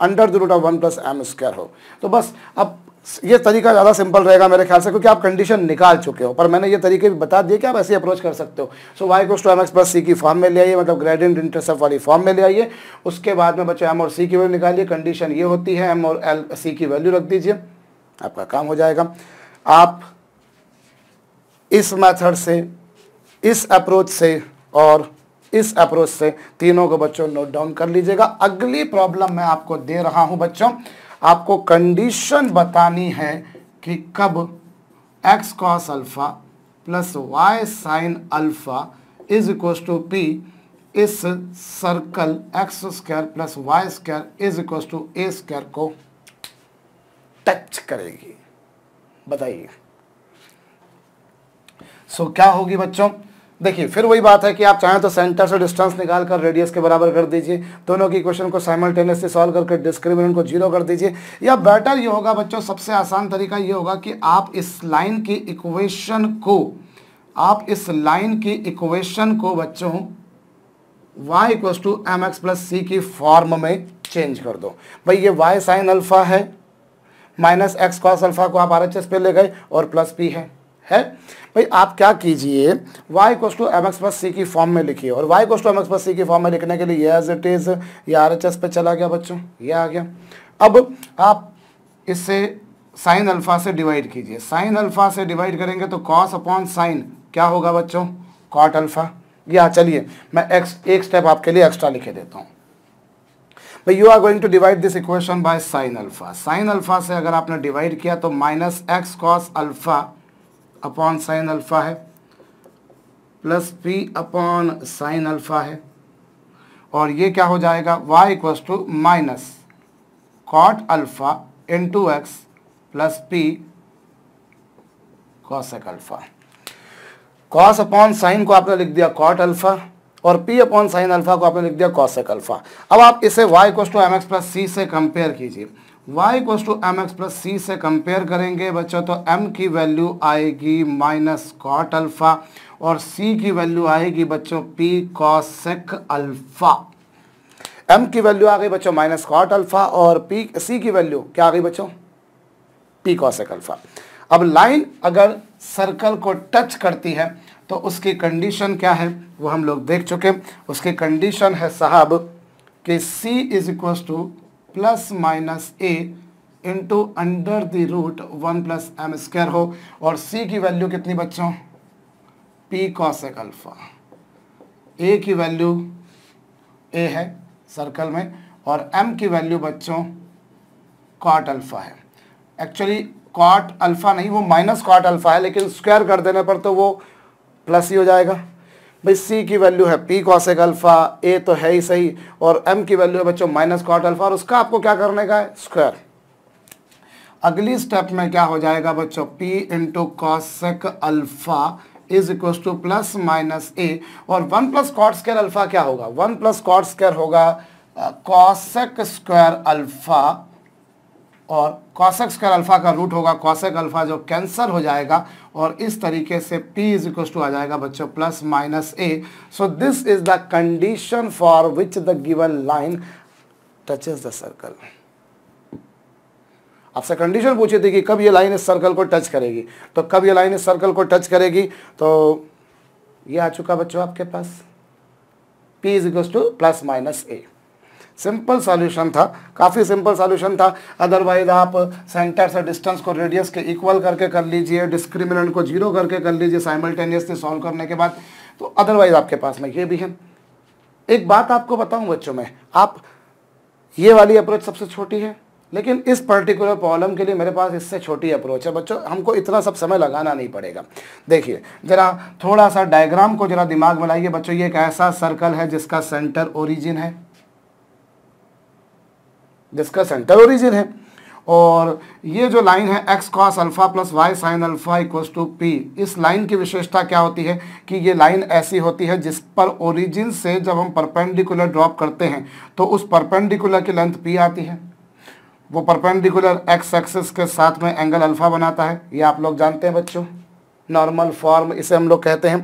under the root of one plus M square हो तो बस अब ये तरीका ज़्यादा सिंपल रहेगा मेरे ख्याल से क्योंकि आप कंडीशन निकाल चुके हो पर मैंने ये तरीके भी बता दिए कि आप ऐसे अप्रोच कर सकते हो सो वाई को टू एम एक्स प्लस सी की फॉर्म में ले आइए मतलब ग्रेडियंट इंटरसेप वाली फॉर्म में ले आइए उसके बाद में बच्चों एम और सी की वैल्यू निकालिए कंडीशन ये होती है एम और एल सी की वैल्यू रख दीजिए आपका काम हो जाएगा आप इस मैथड से इस अप्रोच से और इस अप्रोच से तीनों को बच्चों नोट डाउन कर लीजिएगा अगली प्रॉब्लम मैं आपको दे रहा हूँ बच्चों आपको कंडीशन बतानी है कि कब X cos alpha plus Y sine alpha is equal to P इस circle x square plus Y square is equal to A square को टच करेगी बताइए सो so, क्या होगी बच्चों देखिए फिर वही बात है कि आप चाहें तो सेंटर से डिस्टेंस निकाल कर रेडियस के बराबर कर दीजिए दोनों की इक्वेशन को साइमल्टेनियसली सॉल्व करके डिस्क्रिमिनेंट को जीरो कर दीजिए या बेटर ये होगा बच्चों सबसे आसान तरीका ये होगा कि आप इस लाइन की इक्वेशन को आप इस लाइन की इक्वेशन को बच्चों y equals to M x plus सी की फॉर्म में चेंज कर दो भाई ये y साइन अल्फ़ा है माइनस एक्स कॉस अल्फ़ा को आप आर एच एस पे ले गए और प्लस पी है है भाई आप क्या कीजिए y equals to M x plus सी की फॉर्म में लिखिए और y equals to M x plus सी की फॉर्म में लिखने के लिए ये एज इट इज़ ये आर एच एस पे चला गया बच्चों ये आ गया अब आप इससे साइन अल्फ़ा से डिवाइड कीजिए साइन अल्फ़ा से डिवाइड करेंगे तो कॉस अपॉन साइन क्या होगा बच्चों कॉट अल्फ़ा या चलिए मैं एक्स एक स्टेप आपके लिए एक्स्ट्रा लिखे देता हूँ भाई you are going to divide this equation by sine alpha sine alpha से अगर आपने डिवाइड किया तो minus x cos alpha upon sine alpha है plus p upon sine alpha है और ये क्या हो जाएगा y equals to minus cot alpha into x plus p cosec alpha cos upon sine को आपने लिख दिया कॉट अल्फ़ा और पी अपॉन साइन अल्फ़ा को आपने लिख दिया कॉसेक अल्फ़ा अब आप इसे y equals to M x plus सी से कंपेयर कीजिए y equal to M x plus सी से कंपेयर करेंगे बच्चों तो m की वैल्यू आएगी माइनस कॉट अल्फ़ा और c की वैल्यू आएगी बच्चों p कॉसेक अल्फ़ा m की वैल्यू आ गई बच्चों माइनस कॉट अल्फ़ा और p c की वैल्यू क्या आ गई बच्चों p कॉसेक अल्फ़ा अब लाइन अगर सर्कल को टच करती है तो उसकी कंडीशन क्या है वो हम लोग देख चुके उसकी कंडीशन है साहब कि c is equal to plus minus A into under the root one plus M square हो और सी की वैल्यू कितनी बच्चों पी कॉसेक अल्फा ए की वैल्यू ए है सर्कल में और एम की वैल्यू बच्चों कॉट अल्फा है एक्चुअली कॉट अल्फा नहीं वो माइनस कॉट अल्फा है लेकिन स्क्वायर कर देने पर तो वो प्लस ही हो जाएगा भाई सी की वैल्यू है पी कॉसेक अल्फ़ा ए तो है ही सही और एम की वैल्यू है बच्चों माइनस कॉट अल्फ़ा और उसका आपको क्या करने का है स्क्वायर अगली स्टेप में क्या हो जाएगा बच्चों p into cosec alpha is equal to plus minus ए और one plus cot square alpha क्या होगा वन प्लस कॉट स्क्वायर होगा कॉसेक स्क्वायर अल्फ़ा और कॉसक स्क्वायर अल्फ़ा का रूट होगा कॉसक अल्फ़ा जो कैंसर हो जाएगा और इस तरीके से P इज इक्व टू आ जाएगा बच्चों plus minus a so this is the condition for which the given line touches the circle आपसे कंडीशन पूछी थी कि कब ये लाइन इस सर्कल को टच करेगी तो कब ये लाइन इस सर्कल को टच करेगी तो ये आ चुका बच्चों आपके पास P is equal to plus minus a simple solution था काफ़ी सिंपल सॉल्यूशन था अदरवाइज आप सेंटर से डिस्टेंस को रेडियस के इक्वल करके कर लीजिए डिस्क्रिमिनेंट को जीरो करके कर लीजिए साइमल्टेनियसली सॉल्व करने के बाद तो अदरवाइज आपके पास में ये भी है एक बात आपको बताऊं बच्चों में आप ये वाली अप्रोच सबसे छोटी है लेकिन इस पर्टिकुलर प्रॉब्लम के लिए मेरे पास इससे छोटी अप्रोच है बच्चों हमको इतना सब समय लगाना नहीं पड़ेगा देखिए ज़रा थोड़ा सा डायग्राम को ज़रा दिमाग में लाइए बच्चों ये एक ऐसा सर्कल है जिसका सेंटर ओरिजिन है जिसका सेंटर ओरिजिन है और ये जो लाइन है x cos alpha plus Y sine alpha equals to P इस लाइन की विशेषता क्या होती है कि ये लाइन ऐसी होती है जिस पर ओरिजिन से जब हम परपेंडिकुलर ड्रॉप करते हैं तो उस परपेंडिकुलर की लेंथ पी आती है वो परपेंडिकुलर एक्स एक्सिस के साथ में एंगल अल्फ़ा बनाता है ये आप लोग जानते हैं बच्चों नॉर्मल फॉर्म इसे हम लोग कहते हैं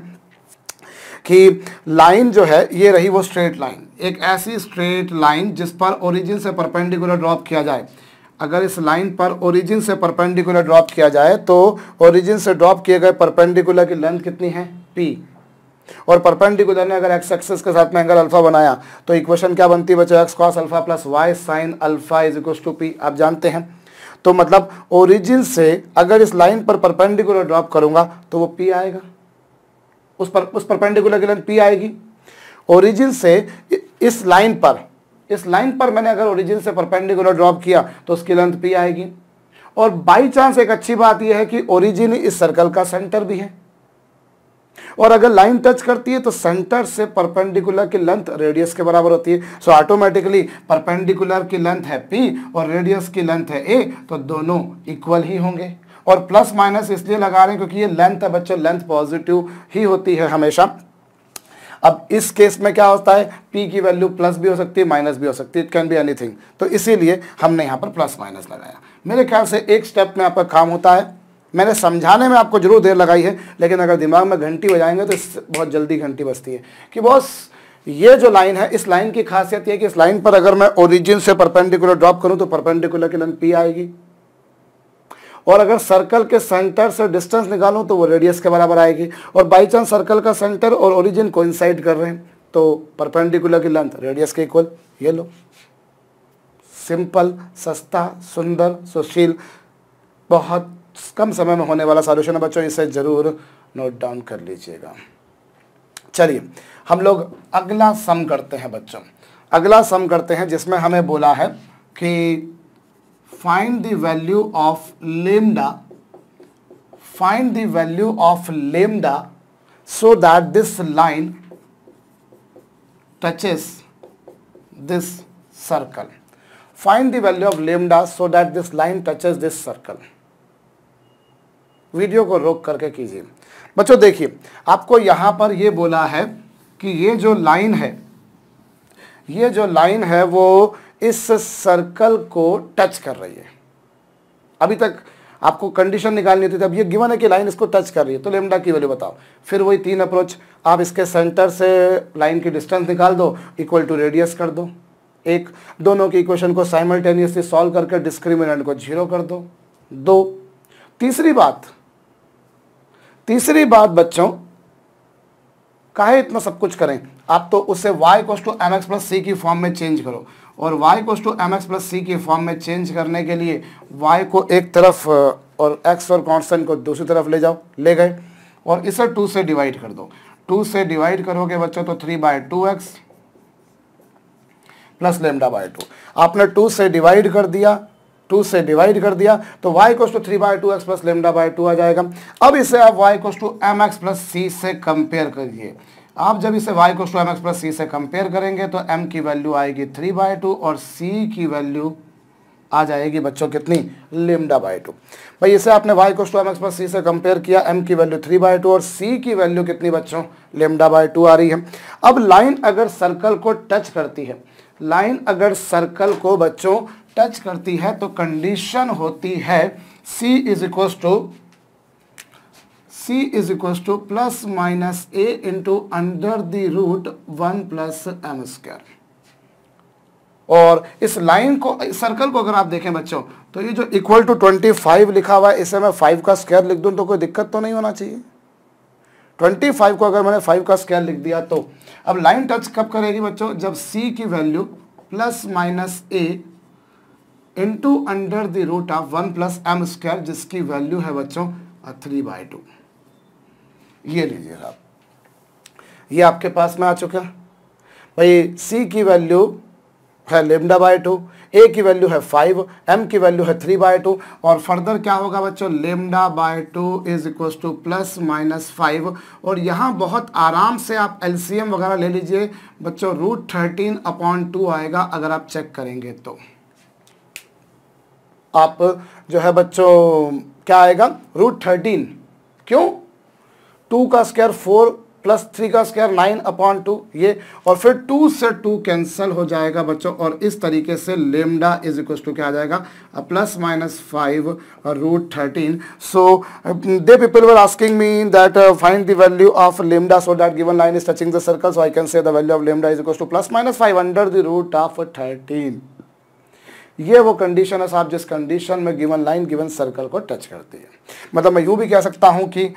कि लाइन जो है ये रही वो स्ट्रेट लाइन एक ऐसी स्ट्रेट लाइन जिस पर ओरिजिन से परपेंडिकुलर ड्रॉप किया जाए अगर इस लाइन पर ओरिजिन से परपेंडिकुलर ड्रॉप किया जाए तो ओरिजिन से ड्रॉप किए गए परपेंडिकुलर की लेंथ कितनी है पी और परपेंडिकुलर ने अगर एक्स एक्सेस के साथ में एंगल अल्फा बनाया तो इक्वेशन क्या बनती है बच्चों x cos alpha plus Y sine alpha is equal to p आप जानते हैं तो मतलब ओरिजिन से अगर इस लाइन पर परपेंडिकुलर ड्रॉप करूंगा तो वो पी आएगा उस पर उस परपेंडिकुलर की लेंथ पी आएगी ओरिजिन से इस लाइन पर इस लाइन पर मैंने अगर ओरिजिन से परपेंडिकुलर ड्रॉप किया तो उसकी लेंथ पी आएगी और बाई चांस एक अच्छी बात यह है कि ओरिजिन इस सर्कल का सेंटर भी है और अगर लाइन टच करती है तो सेंटर से परपेंडिकुलर की लेंथ रेडियस के बराबर होती है सो ऑटोमेटिकली परपेंडिकुलर की लेंथ है पी और रेडियस की लेंथ है ए तो दोनों इक्वल ही होंगे और प्लस माइनस इसलिए लगा रहे हैं क्योंकि ये लेंथ है बच्चों लेंथ पॉजिटिव ही होती है हमेशा अब इस केस में क्या होता है p की वैल्यू प्लस भी हो सकती है माइनस भी हो सकती है इट कैन बी एनीथिंग तो इसीलिए हमने यहाँ पर प्लस माइनस लगाया मेरे ख्याल से एक स्टेप में आपका काम होता है मैंने समझाने में आपको जरूर देर लगाई है लेकिन अगर दिमाग में घंटी बजाएंगे तो इस बहुत जल्दी घंटी बजती है कि बॉस ये जो लाइन है इस लाइन की खासियत यह कि इस लाइन पर अगर मैं ओरिजिन से परपेंडिकुलर ड्रॉप करूं तो परपेंडिकुलर की लेंथ पी आएगी और अगर सर्कल के सेंटर से डिस्टेंस निकालूँ तो वो रेडियस के बराबर आएगी और बाई चांस सर्कल का सेंटर और ओरिजिन को कर रहे हैं तो परपेंडिकुलर की लेंथ रेडियस के इक्वल ये लो सिंपल सस्ता सुंदर सुशील बहुत कम समय में होने वाला सॉल्यूशन है बच्चों इसे ज़रूर नोट डाउन कर लीजिएगा चलिए हम लोग अगला सम करते हैं बच्चों अगला सम करते हैं जिसमें हमें बोला है कि find the value of lambda find the value of lambda so that this line touches this circle find the value of lambda so that this line touches this circle video को रोक करके कीजिए बच्चों देखिए आपको यहाँ पर ये बोला है कि ये जो लाइन है ये जो लाइन है वो इस सर्कल को टच कर रही है अभी तक आपको कंडीशन निकालनी होती थी अब ये गिवन है कि लाइन इसको टच कर रही है तो लेमडा की वैल्यू बताओ फिर वही तीन अप्रोच आप इसके सेंटर से लाइन की डिस्टेंस निकाल दो इक्वल टू रेडियस कर दो एक दोनों की इक्वेशन को साइमल्टेनियसली सॉल्व करके डिस्क्रिमिनेंट को जीरो कर दो दो तीसरी बात तीसरी बात बच्चों काहे इतना सब कुछ करें आप तो उसे y equals to M x plus सी की फॉर्म में चेंज करो और y को to M x plus c के फॉर्म में चेंज करने के लिए y को एक तरफ और x और कॉन्स्टेंट को दूसरी तरफ ले जाओ ले गए और इसे 2 से डिवाइड कर दो 2 से डिवाइड करोगे बच्चों तो 3 by two x plus lambda by two आपने 2 से डिवाइड कर दिया 2 से डिवाइड कर दिया तो y equals to three by two x plus lambda by two आ जाएगा अब इसे आप y equals to M x plus सी से कंपेयर करिए आप जब इसे वाई को टू एम एक्स प्लस सी से कंपेयर करेंगे तो एम की वैल्यू आएगी थ्री बाय टू और सी की वैल्यू आ जाएगी बच्चों कितनी लिमडा बाय टू भाई इसे आपने वाई को टू एम एक्स प्लस सी से कंपेयर किया एम की वैल्यू थ्री बाय टू और सी की वैल्यू कितनी बच्चों लिमडा बाय टू आ रही है अब लाइन अगर सर्कल को टच करती है लाइन अगर सर्कल को बच्चों टच करती है तो कंडीशन होती है c is equal to c is equal to plus minus A into under the root one plus M square और इस लाइन को इस सर्कल को अगर आप देखें बच्चों तो ये जो इक्वल टू ट्वेंटी फाइव लिखा हुआ है इसे मैं फाइव का स्क्वायर लिख दूं तो कोई दिक्कत तो नहीं होना चाहिए ट्वेंटी फाइव को अगर मैंने फाइव का स्क्वायर लिख दिया तो अब लाइन टच कब करेगी बच्चों जब c की value plus minus A into under the root of one plus M square जिसकी वैल्यू है बच्चों थ्री बाई टू ये लीजिए आप ये आपके पास में आ चुका भाई सी की वैल्यू है लेमडा बाय टू ए की वैल्यू है फाइव एम की वैल्यू है थ्री बाय टू और फर्दर क्या होगा बच्चों lambda by two is equal to plus minus five और यहाँ बहुत आराम से आप एलसीएम वगैरह ले लीजिए बच्चों रूट थर्टीन अपॉन टू आएगा अगर आप चेक करेंगे तो आप जो है बच्चों क्या आएगा रूट थर्टीन क्यों टू का स्क्वायर फोर प्लस थ्री का स्क्वायर नाइन अपॉन टू ये और फिर टू से टू कैंसिल हो जाएगा बच्चों और इस तरीके से लेमडा इज इक्व टू क्या आ जाएगा plus minus five root thirteen so they people were asking me that find the value of lambda so that given line is touching the circle so I can say the value of lambda is equal to plus minus five under the root of thirteen ये वो कंडीशन है साहब जिस कंडीशन में गिवन लाइन गिवन सर्कल को टच करती है मतलब मैं यू भी कह सकता हूँ कि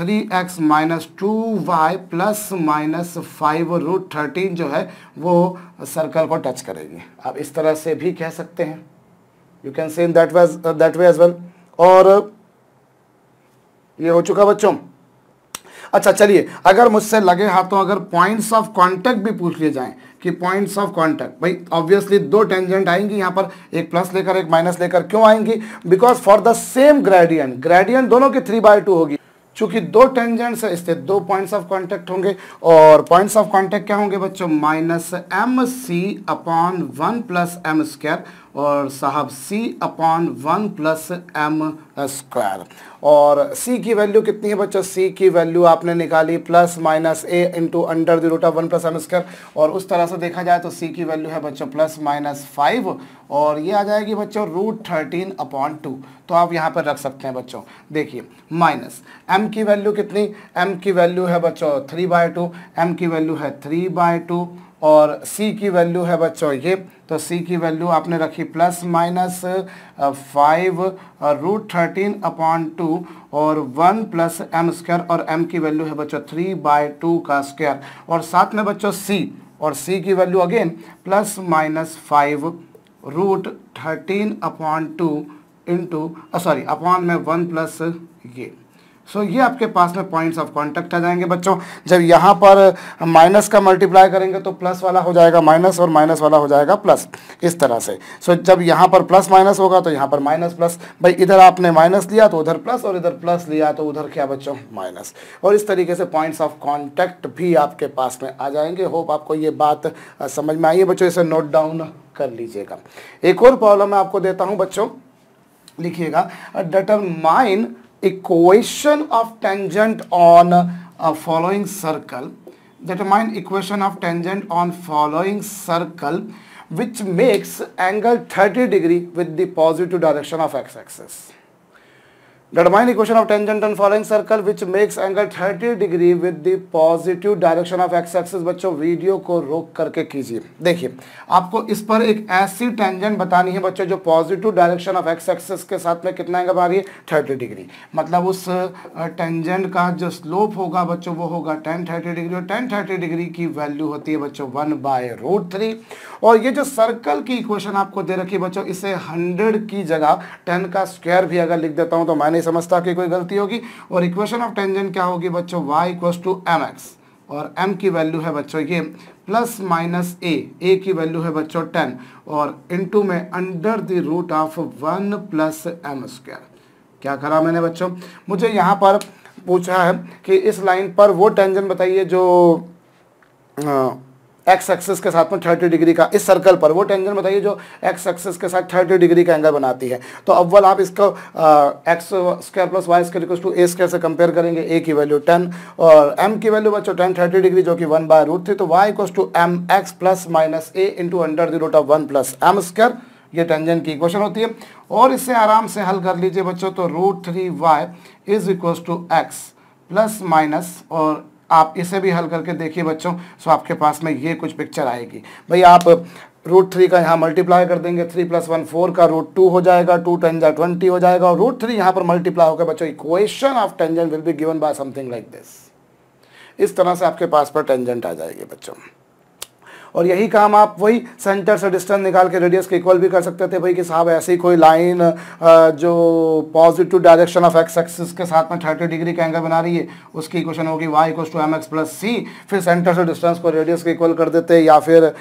three x minus two Y plus minus five root thirteen जो है वो सर्कल को टच करेगी आप इस तरह से भी कह सकते हैं you can see in that way that way as well और ये हो चुका बच्चों अच्छा चलिए अगर मुझसे लगे हाथों अगर पॉइंट्स ऑफ कॉन्टेक्ट भी पूछ लिए जाएं कि पॉइंट्स ऑफ कांटेक्ट भाई ऑब्वियसली दो टेंजेंट आएंगी यहाँ पर एक प्लस लेकर एक माइनस लेकर क्यों आएंगी because for the same gradient gradient दोनों की थ्री बाय टू होगी चूंकि दो टेंजेंट्स है इससे दो पॉइंट्स ऑफ कांटेक्ट होंगे और पॉइंट्स ऑफ कांटेक्ट क्या होंगे बच्चों minus M C upon one plus M square और साहब c upon one plus M square और c की वैल्यू कितनी है बच्चों c की वैल्यू आपने निकाली plus minus A into under the root of one plus M square और उस तरह से देखा जाए तो c की वैल्यू है बच्चों प्लस माइनस फाइव और ये आ जाएगी बच्चों रूट थर्टीन अपॉन टू तो आप यहाँ पर रख सकते हैं बच्चों देखिए माइनस एम की वैल्यू कितनी एम की वैल्यू है बच्चों थ्री बाय टू एम की वैल्यू है थ्री बाय टू और c की वैल्यू है बच्चों ये तो c की वैल्यू आपने रखी plus minus five root thirteen upon two और वन प्लस एम स्क्र और m की वैल्यू है बच्चों थ्री बाय टू का स्क्वायर और साथ में बच्चों c और c की value again plus minus five root thirteen upon two into sorry upon में वन प्लस ये सो so, ये आपके पास में पॉइंट्स ऑफ कॉन्टैक्ट आ जाएंगे बच्चों जब यहाँ पर माइनस का मल्टीप्लाई करेंगे तो प्लस वाला हो जाएगा माइनस और माइनस वाला हो जाएगा प्लस इस तरह से सो so, जब यहाँ पर प्लस माइनस होगा तो यहाँ पर माइनस प्लस भाई इधर आपने माइनस लिया तो उधर प्लस और इधर प्लस लिया तो उधर क्या बच्चों माइनस और इस तरीके से पॉइंट्स ऑफ कॉन्टैक्ट भी आपके पास में आ जाएंगे होप आपको ये बात समझ में आई है बच्चों इसे नोट डाउन कर लीजिएगा एक और प्रॉब्लम मैं आपको देता हूँ बच्चों लिखिएगा माइन equation of tangent on a following circle determine equation of tangent on following circle which makes angle 30 degree with the positive direction of x-axis. Determine equation of tangent and following circle which makes angle 30 degree with the positive direction of x axis बच्चों वीडियो को रोक करके कीजिए देखिए आपको इस पर एक ऐसी टेंजेंट बतानी है बच्चों जो positive direction of x axis के साथ में कितना एंगल बना रही है 30 डिग्री मतलब उस टेंजेंट का जो स्लोप होगा बच्चों वो होगा टेन थर्टी डिग्री और टेन थर्टी डिग्री की वैल्यू होती है बच्चों वन बाय रूट थ्री और ये जो सर्कल की इक्वेशन आपको दे रखी है बच्चों इसे हंड्रेड की जगह टेन का स्क्वायर भी अगर लिख देता हूँ तो माइनस नहीं समझता कि कोई गलती होगी और इक्वेशन ऑफ टेंजेंट क्या होगी बच्चों y equals to M x और m की वैल्यू है बच्चों ये प्लस माइनस ए ए की वैल्यू है बच्चों टेन और इनटू में under the root of one plus M square क्या करा मैंने बच्चों मुझे यहाँ पर पूछा है कि इस लाइन पर वो टेंजन बताइए जो आ, एक्स एक्सेस के साथ में 30 डिग्री का इस सर्कल पर वो टेंजेंट बताइए जो एक्स एक्सेस के साथ 30 डिग्री का एंगल बनाती है तो अव्वल आप इसको x square plus Y square equal to A square से कंपेयर करेंगे ए की वैल्यू 10 और एम की वैल्यू बच्चों टेन थर्टी डिग्री जो कि वन बाय रूट थी तो Y equal to M x plus minus A into under the root of one plus M square ये टेंजेंट की इक्वेशन होती है और इसे आराम से हल कर लीजिए बच्चों तो root three y is equal to x plus minus और आप इसे भी हल करके देखिए बच्चों सो आपके पास में ये कुछ पिक्चर आएगी भाई आप रूट थ्री का यहाँ मल्टीप्लाई कर देंगे थ्री प्लस वन फोर का रूट टू हो जाएगा टू टेन जा ट्वेंटी हो जाएगा और रूट थ्री यहाँ पर मल्टीप्लाई होगा बच्चों equation of tangent will be given by something like this इस तरह से आपके पास पर टेंजेंट आ जाएगी बच्चों और यही काम आप वही सेंटर से डिस्टेंस निकाल के रेडियस के इक्वल भी कर सकते थे भाई कि साहब ऐसी कोई लाइन जो positive direction of x axis के साथ में थर्टी डिग्री का एंगल बना रही है उसकी इक्वेशन होगी y equal to M x plus c फिर सेंटर से डिस्टेंस को रेडियस के इक्वल कर देते या फिर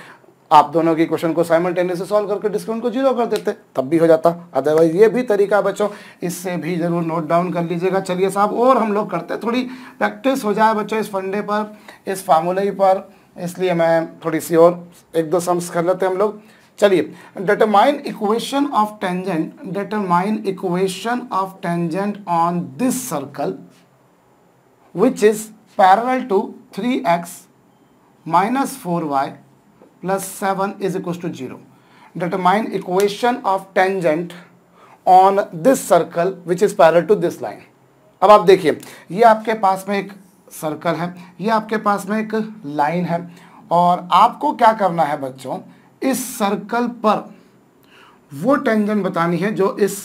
आप दोनों की क्वेश्चन को साइमल्टेनियसली सॉल्व करके डिस्काउंट को जीरो कर देते तब भी हो जाता अदरवाइज ये भी तरीका बच्चों इससे भी ज़रूर नोट डाउन कर लीजिएगा चलिए साहब और हम लोग करते थोड़ी प्रैक्टिस हो जाए बच्चों इस फंडे पर इस फार्मूले पर इसलिए मैं थोड़ी सी और एक दो सम्स कर लेते हैं हम लोग चलिए determine equation of tangent determine equation of tangent on this circle which is parallel to three x minus four y plus seven is equal to zero determine equation of tangent on this circle which is parallel to this line अब आप देखिए ये आपके पास में एक सर्कल है ये आपके पास में एक लाइन है और आपको क्या करना है बच्चों इस सर्कल पर वो टेंजेंट बतानी है जो इस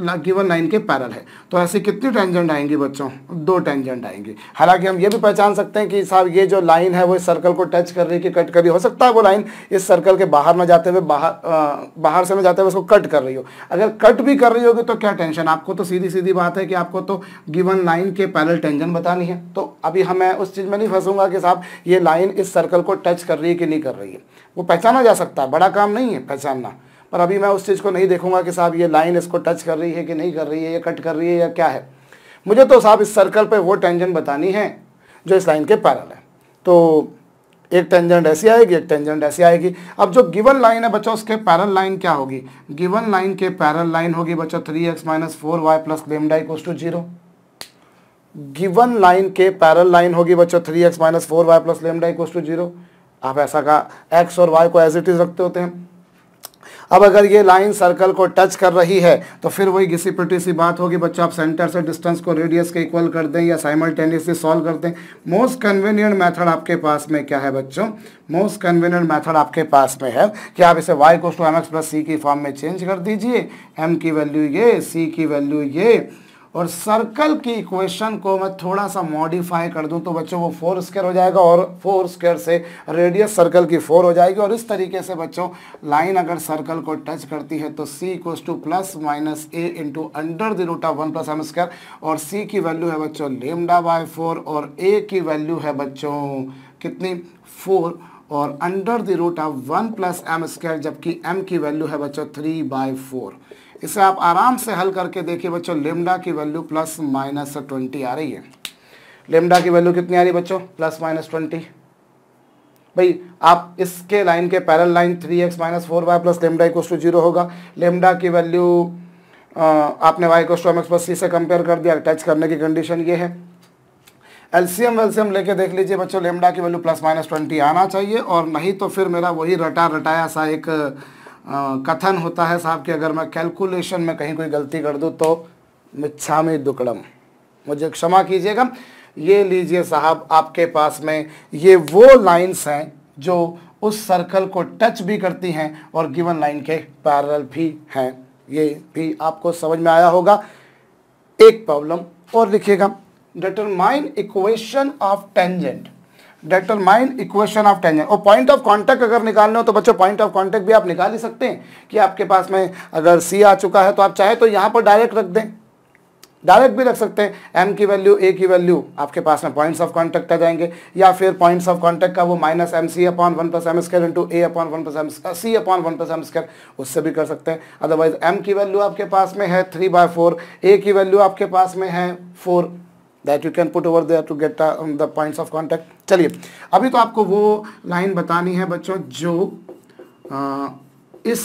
गिवन लाइन के पैरल है तो ऐसे कितनी टेंजेंट आएंगी बच्चों दो टेंजेंट आएंगी हालांकि हम ये भी पहचान सकते हैं कि साहब ये जो लाइन है वो इस सर्कल को टच कर रही है कि कट कर रही हो सकता है वो लाइन इस सर्कल के बाहर में जाते हुए बाहर आ, बाहर से में जाते हुए उसको कट कर रही हो अगर कट भी कर रही होगी तो क्या टेंशन आपको तो सीधी सीधी बात है कि आपको तो गिवन लाइन के पैरल टेंजन बतानी है तो अभी हमें उस चीज़ में नहीं फंसूंगा कि साहब ये लाइन इस सर्कल को टच कर रही है कि नहीं कर रही है वो पहचाना जा सकता है बड़ा काम नहीं है पहचानना और अभी मैं उस चीज़ को नहीं देखूंगा कि साहब ये लाइन इसको टच कर रही है कि नहीं कर रही है या कट कर रही है या क्या है मुझे तो साहब इस सर्कल पर वो टेंजेंट बतानी है जो इस लाइन के पैरल है तो एक टेंजेंट ऐसी आएगी एक टेंजेंट ऐसी आएगी अब जो गिवन लाइन है बच्चों उसके पैरल लाइन क्या होगी गिवन लाइन के पैरल लाइन होगी बच्चों three x minus four y plus lambda equal to zero given line के पैरल लाइन होगी बच्चों three x minus four y plus lambda equal to zero आप ऐसा का एक्स और वाई को एज इट इज रखते होते हैं अब अगर ये लाइन सर्कल को टच कर रही है तो फिर वही घिसी पिटी सी बात होगी बच्चों आप सेंटर से डिस्टेंस को रेडियस के इक्वल कर दें या साइमल्टेनियसली सॉल्व कर दें मोस्ट कन्वीनियंट मेथड आपके पास में क्या है बच्चों मोस्ट कन्वीनियंट मेथड आपके पास में है कि आप इसे y equals to M x plus सी की फॉर्म में चेंज कर दीजिए एम की वैल्यू ये सी की वैल्यू ये और सर्कल की इक्वेशन को मैं थोड़ा सा मॉडिफाई कर दूं तो बच्चों वो फोर स्क्वायर हो जाएगा और फोर स्क्वायर से रेडियस सर्कल की फोर हो जाएगी और इस तरीके से बच्चों लाइन अगर सर्कल को टच करती है तो C equals to plus minus A into under the root of one plus M square और सी की वैल्यू है बच्चों लेमडा बाय फोर और ए की वैल्यू है बच्चों कितनी फोर और under the root of one plus M square जबकि एम की वैल्यू है बच्चों थ्री बाय फोर इसे आप आराम से हल करके देखिए बच्चों लेमडा की वैल्यू प्लस माइनस ट्वेंटी आ रही है लेमडा की वैल्यू कितनी आ रही है बच्चों प्लस माइनस ट्वेंटी भाई आप इसके लाइन के parallel line three x minus four y plus lambda equal to zero होगा लेमडा की वैल्यू आपने y equal to M x plus सी से कंपेयर कर दिया टच करने की कंडीशन ये है एलसीएम वेलसीएम लेके देख लीजिए बच्चों लेमडा की वैल्यू प्लस माइनस ट्वेंटी आना चाहिए और नहीं तो फिर मेरा वही रटा रटाया सा एक कथन होता है साहब कि अगर मैं कैलकुलेशन में कहीं कोई गलती कर दूँ तो मिच्छा में दुकड़म मुझे क्षमा कीजिएगा ये लीजिए साहब आपके पास में ये वो लाइंस हैं जो उस सर्कल को टच भी करती हैं और गिवन लाइन के पैरल भी हैं ये भी आपको समझ में आया होगा एक प्रॉब्लम और लिखिएगा determine equation of tangent determine equation of tangent और पॉइंट ऑफ कांटेक्ट अगर निकालने हो तो बच्चों पॉइंट ऑफ कांटेक्ट भी आप निकाल ही सकते हैं कि आपके पास में अगर सी आ चुका है तो आप चाहे तो यहाँ पर डायरेक्ट रख दें डायरेक्ट भी रख सकते हैं एम की वैल्यू ए की वैल्यू आपके पास में पॉइंट्स ऑफ कांटेक्ट आ जाएंगे या फिर पॉइंट्स ऑफ कांटेक्ट का वो minus M C upon one plus M square into a upon one plus m C upon one plus M square उससे भी कर सकते हैं अदरवाइज एम की वैल्यू आपके पास में है थ्री बाय फोर ए की वैल्यू आपके पास में है for that you can put over there to get the points of contact चलिए अभी तो आपको वो लाइन बतानी है बच्चों जो आ, uh, इस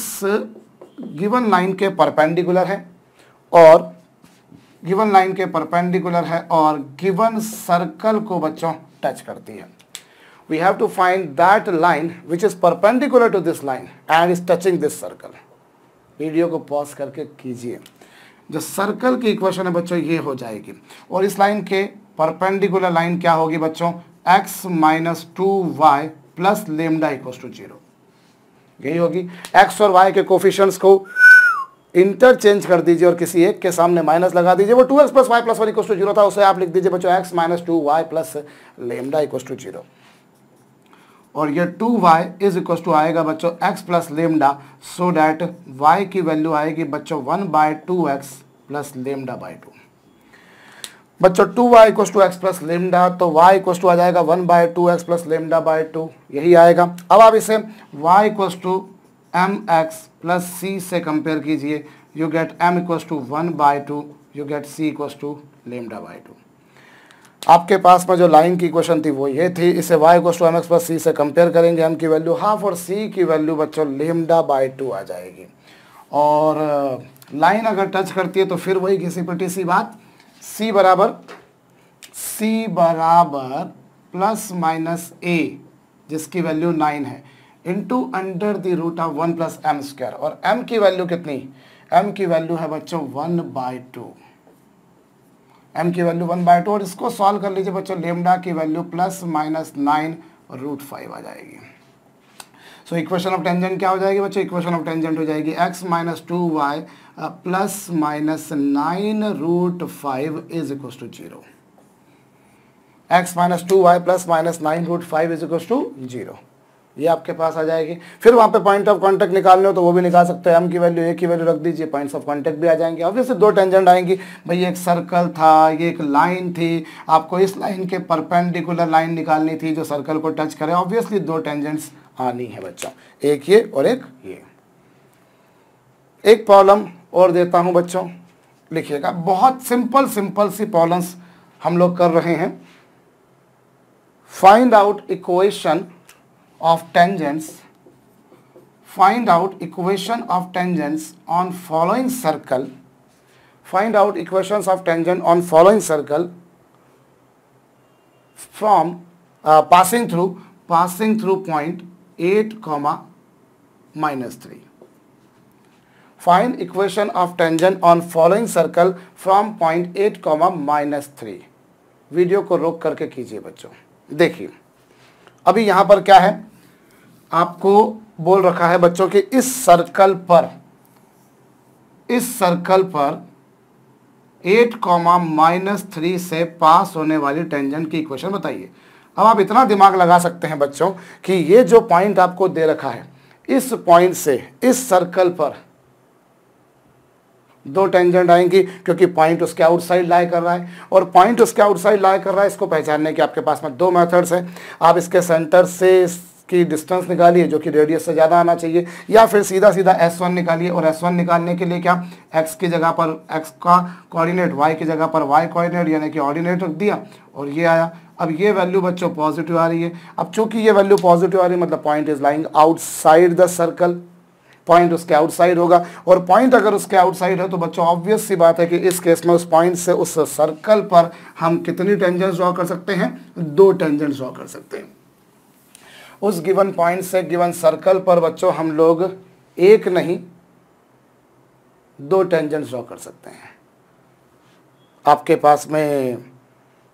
गिवन लाइन के परपेंडिकुलर है और गिवन लाइन के परपेंडिकुलर है और गिवन सर्कल को बच्चों टच करती है we have to find that line which is perpendicular to this line and is touching this circle video को पॉज करके कीजिए जो सर्कल की इक्वेशन है बच्चों ये हो जाएगी और इस लाइन के परपेंडिकुलर लाइन क्या होगी बच्चों x minus two Y plus lambda equal to zero यही होगी x और y के कोफिशंस को इंटरचेंज कर दीजिए और किसी एक के सामने माइनस लगा दीजिए वो two x plus Y plus one equal to zero था उसे आप लिख दीजिए बच्चों x minus two Y plus lambda equal to zero और ये two y is equal to आएगा बच्चों x plus lambda so that y की वैल्यू आएगी बच्चों one by two x plus lambda by two बच्चों two Y equal to x plus lambda तो वाई इक्व टू आ जाएगा one by two x plus lambda by two यही आएगा अब आप इसे y equal to M x plus सी से कंपेयर कीजिए you get m equal to one by two you get c equal to lambda by two आपके पास में जो लाइन की क्वेश्चन थी वो ये थी इसे y को टू एम एक्स प्लस सी से कंपेयर करेंगे m की वैल्यू हाफ और c की वैल्यू बच्चों लेमडा बाय टू आ जाएगी और लाइन uh, अगर टच करती है तो फिर वही घिसी पटी सी बात c बराबर c बराबर प्लस माइनस ए जिसकी वैल्यू नाइन है into under the root of one plus M square और m की वैल्यू कितनी m की वैल्यू है बच्चों वन बाय टू एम की वैल्यू वन बाय टू और इसको सॉल्व कर लीजिए बच्चों लेमडा की value plus minus nine root five आ जाएगी सो इक्वेशन ऑफ टेंजेंट क्या हो जाएगी बच्चों इक्वेशन ऑफ टेंजेंट हो जाएगी x minus two Y plus minus nine root five is equal to zero x minus two Y plus minus nine root five is equal to zero ये आपके पास आ जाएगी फिर वहाँ पे पॉइंट ऑफ कांटेक्ट निकालने हो तो वो भी निकाल सकते हैं एम की वैल्यू ए की वैल्यू रख दीजिए पॉइंट्स ऑफ कांटेक्ट भी आ जाएंगे ऑब्वियसली दो टेंजेंट आएंगी भाई एक सर्कल था ये एक लाइन थी आपको इस लाइन के परपेंडिकुलर लाइन निकालनी थी जो सर्कल को टच करे ऑब्वियसली दो टेंजेंट्स आनी है बच्चों एक ये और एक ये एक प्रॉब्लम और देता हूँ बच्चों लिखिएगा बहुत सिंपल सिंपल सी प्रॉब्लम्स हम लोग कर रहे हैं find out equation of tangents find out equation of tangents on following circle find out equations of tangent on following circle from uh, passing through passing through point 8 comma minus 3 find equation of tangent on following circle from point 8 comma minus three video को रोक करके कीजिए बच्चों देखिए अभी यहाँ पर क्या है आपको बोल रखा है बच्चों के इस सर्कल पर इस सर्कल पर एट कॉमा माइनस थ्री से पास होने वाली टेंजेंट की इक्वेशन बताइए अब आप इतना दिमाग लगा सकते हैं बच्चों कि ये जो पॉइंट आपको दे रखा है इस पॉइंट से इस सर्कल पर दो टेंजेंट आएंगी क्योंकि पॉइंट उसके आउटसाइड लाए कर रहा है और पॉइंट उसके आउटसाइड लाए कर रहा है इसको पहचानने के आपके पास में दो मेथड्स हैं आप इसके सेंटर से की डिस्टेंस निकालिए जो कि रेडियस से ज़्यादा आना चाहिए या फिर सीधा सीधा एस वन निकालिए और एस वन निकालने के लिए क्या एक्स की जगह पर एक्स का कोऑर्डिनेट वाई की जगह पर वाई कोऑर्डिनेट यानी कि ऑर्डिनेट रख दिया और ये आया अब ये वैल्यू बच्चों पॉजिटिव आ रही है अब चूंकि ये वैल्यू पॉजिटिव आ रही है मतलब point is lying outside the circle point उसके आउटसाइड होगा और पॉइंट अगर उसके आउटसाइड है तो बच्चों ऑब्वियस सी बात है कि इस केस में उस पॉइंट से उस सर्कल पर हम कितनी टेंजेंट्स ड्रॉ कर सकते हैं दो टेंजेंट्स ड्रॉ कर सकते हैं उस गिवन पॉइंट से गिवन सर्कल पर बच्चों हम लोग एक नहीं दो टेंजेंट्स ड्रॉ कर सकते हैं आपके पास में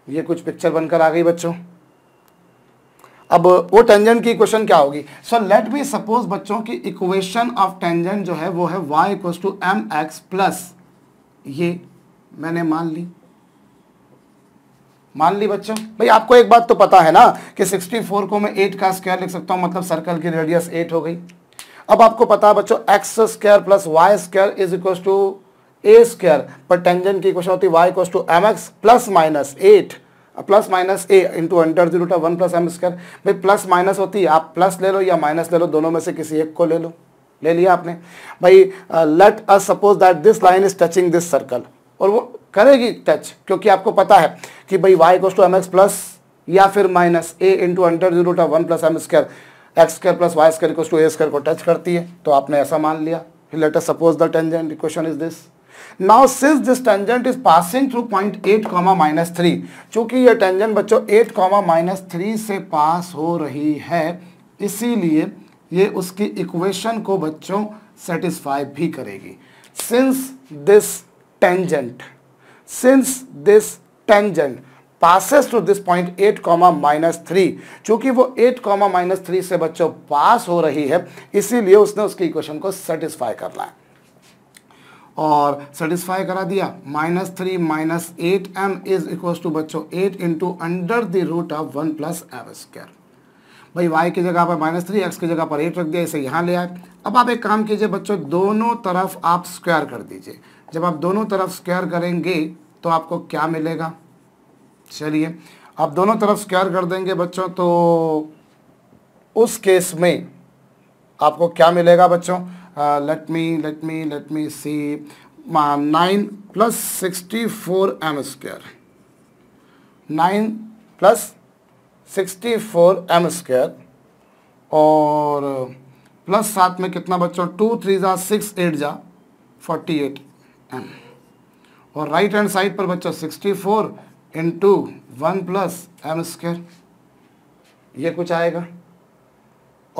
ये कुछ पिक्चर बनकर आ गई बच्चों अब वो टेंजेंट की क्वेश्चन क्या होगी सो लेट बी सपोज बच्चों की इक्वेशन ऑफ टेंजेंट जो है वो है y equal to M x plus ये मैंने मान ली मान ली बच्चों भाई आपको एक बात तो पता है ना कि 64 को मैं 8 का स्क्वायर लिख सकता हूं मतलब सर्कल की रेडियस 8 हो गई अब आपको पता है बच्चों x square plus Y square is equal to A square पर टेंजन की क्वेश्चन होती है y equal to M x plus minus eight plus minus A into under zero one plus M square भाई प्लस माइनस होती है आप प्लस ले लो या माइनस ले लो दोनों में से किसी एक को ले लो ले लिया आपने भाई let us suppose that this line is touching this circle और वो करेगी टच क्योंकि आपको पता है कि भाई y equals to M x plus या फिर minus A into under zero to one plus M square x square plus Y square equal to A square को टच करती है तो आपने ऐसा मान लिया let us suppose the tangent equation is this now since this tangent is passing through point eight comma minus three चूंकि यह टेंजेंट बच्चों एट कॉमा माइनस थ्री से पास हो रही है इसीलिए ये उसकी इक्वेशन को बच्चों सेटिस्फाई भी करेगी since this tangent since this tangent passes to this point eight comma minus three चूंकि वो एट कॉमा माइनस थ्री से बच्चों पास हो रही है इसीलिए उसने उसकी इक्वेशन को सेटिस्फाई करना है और सेटिस्फाई करा दिया minus three minus eight m is equal to बच्चों eight into under the root of one plus M square भाई वाई की जगह पर माइनस थ्री एक्स की जगह पर एट रख दिया इसे यहाँ ले आए अब आप एक काम कीजिए बच्चों दोनों तरफ आप स्क्वायर कर दीजिए जब आप दोनों तरफ स्क्वायर करेंगे तो आपको क्या मिलेगा चलिए आप दोनों तरफ स्क्वायर कर देंगे बच्चों तो उस केस में आपको क्या मिलेगा बच्चों let me let me let me see nine plus sixty four M square nine plus sixty four M square और प्लस साथ में कितना बच्चों टू थ्री जा सिक्स एट जा फोर्टी एट एम और राइट हैंड साइड पर बच्चों 64 four into one plus M square यह कुछ आएगा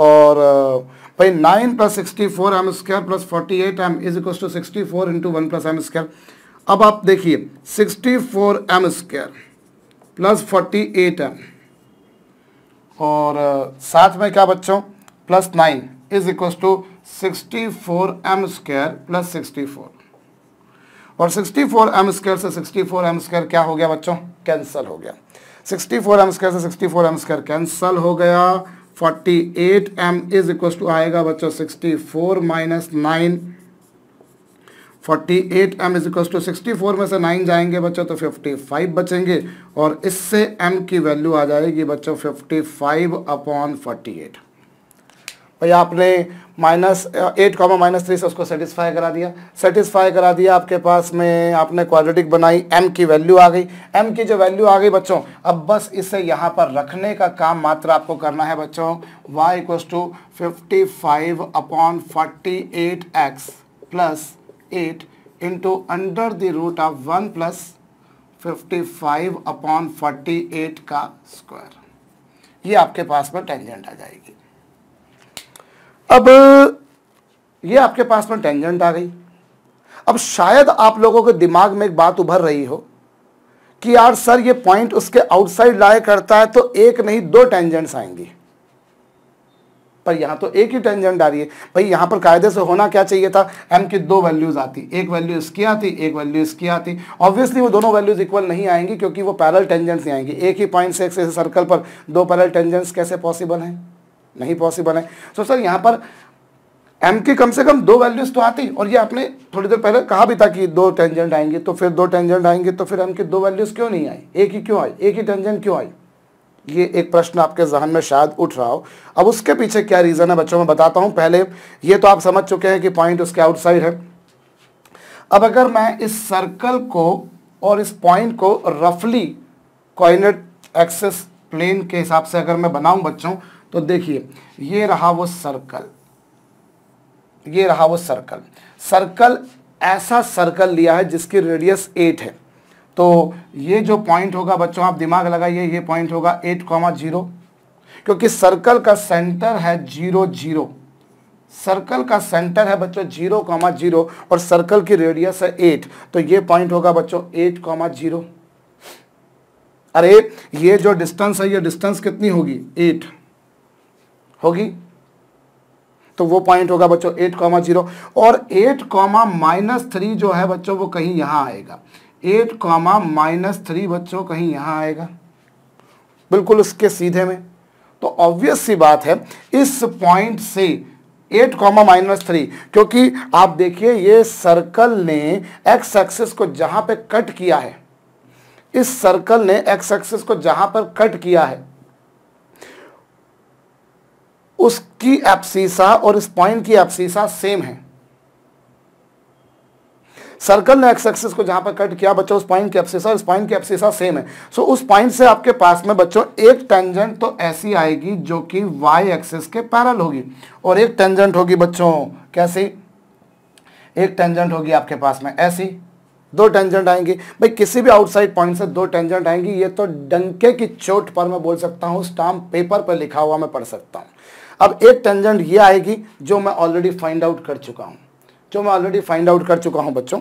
और भाई nine plus sixty four m square plus forty eight m is equal to sixty four into one plus M square अब आप देखिए sixty four m square plus forty eight M और साथ में क्या बच्चों plus nine is equal to sixty four m square plus sixty four और 64 फोर एम स्क्र से 64 फोर एम स्क्र क्या हो गया बच्चों कैंसल हो गया 64 फोर एम स्क्र से 64 फोर एम स्क्र कैंसल हो गया 48 eight m is equal to आएगा बच्चों 64 four minus nine forty eight m is equal to sixty four में से नाइन जाएंगे बच्चों तो फिफ्टी फाइव बचेंगे और इससे एम की वैल्यू आ जाएगी बच्चों fifty five upon forty eight भाई आपने minus eight comma minus three से उसको सेटिस्फाई करा दिया सेटिस्फाई करा दिया आपके पास में आपने क्वाड्रेटिक बनाई एम की वैल्यू आ गई एम की जो वैल्यू आ गई बच्चों अब बस इसे यहाँ पर रखने का काम मात्र आपको करना है बच्चों y equal to fifty five upon forty eight x plus eight into under the root of one plus fifty five upon forty eight का स्क्वायर ये आपके पास में टेंजेंट आ जाएगी अब ये आपके पास में टेंजेंट आ गई अब शायद आप लोगों के दिमाग में एक बात उभर रही हो कि यार सर ये पॉइंट उसके आउटसाइड लाया करता है तो एक नहीं दो टेंजेंट्स आएंगी पर यहां तो एक ही टेंजेंट आ रही है भाई यहां पर कायदे से होना क्या चाहिए था एम की दो वैल्यूज़ आती एक वैल्यू इसकी आती एक वैल्यू इसकी आती ऑब्वियसली वो दोनों वैल्यूज़ इक्वल नहीं आएंगी क्योंकि वो पैरल टेंजेंट्स ही आएंगी एक ही पॉइंट से सर्कल पर दो पैरल टेंजेंट्स कैसे पॉसिबल हैं नहीं पॉसिबल है सो सर यहाँ पर एम की कम से कम दो वैल्यूज तो आती और ये आपने थोड़ी देर पहले कहा भी था कि दो टेंजेंट आएंगे तो फिर दो टेंजेंट आएंगे तो फिर एम की दो वैल्यूज क्यों नहीं आई एक ही क्यों आई एक ही टेंजेंट क्यों आई ये एक प्रश्न आपके जहन में शायद उठ रहा हो अब उसके पीछे क्या रीज़न है बच्चों में बताता हूं पहले ये तो आप समझ चुके हैं कि पॉइंट उसके आउटसाइड है अब अगर मैं इस सर्कल को और इस पॉइंट को रफली कॉइनेट एक्सेस प्लेन के हिसाब से अगर मैं बनाऊं बच्चों तो देखिए ये रहा वो सर्कल ये रहा वो सर्कल सर्कल ऐसा सर्कल लिया है जिसकी रेडियस एट है तो ये जो पॉइंट होगा बच्चों आप दिमाग लगाइए ये पॉइंट होगा एट कॉमा जीरो क्योंकि सर्कल का सेंटर है जीरो जीरो सर्कल का सेंटर है बच्चों जीरो कॉमा जीरो और सर्कल की रेडियस है एट तो ये पॉइंट होगा बच्चों एट कॉमा जीरो अरे ये जो डिस्टेंस है ये डिस्टेंस कितनी होगी एट होगी तो वो पॉइंट होगा बच्चों एट कॉमा जीरो और एट कॉमा माइनस थ्री जो है बच्चों वो कहीं यहां आएगा एट कॉमा माइनस थ्री बच्चों कहीं यहां आएगा बिल्कुल उसके सीधे में तो ऑब्वियस सी बात है इस पॉइंट से एट कॉमा माइनस थ्री क्योंकि आप देखिए ये सर्कल ने एक्स एक्सिस को जहां पे कट किया है इस सर्कल ने एक्स एक्सिस को जहां पर कट किया है उसकी एप्सीसा और इस पॉइंट की एप्सीसा सेम है सर्कल ने एक्स एक्सिस को जहां पर कट किया बच्चों उस पॉइंट की एप्सिसा और इस पॉइंट की एप्सिसा सेम है सो उस पॉइंट से आपके पास में बच्चों एक टेंजेंट तो ऐसी आएगी जो कि वाई एक्सिस के पैरल होगी और एक टेंजेंट होगी बच्चों कैसी एक टेंजेंट होगी आपके पास में ऐसी दो टेंजेंट आएंगी भाई किसी भी आउटसाइड पॉइंट से दो टेंजेंट आएंगी ये तो डंके की चोट पर मैं बोल सकता हूँ स्टाम्प पेपर पर लिखा हुआ मैं पढ़ सकता हूं अब एक टेंजेंट ये आएगी जो मैं ऑलरेडी फाइंड आउट कर चुका हूँ जो मैं ऑलरेडी फाइंड आउट कर चुका हूँ बच्चों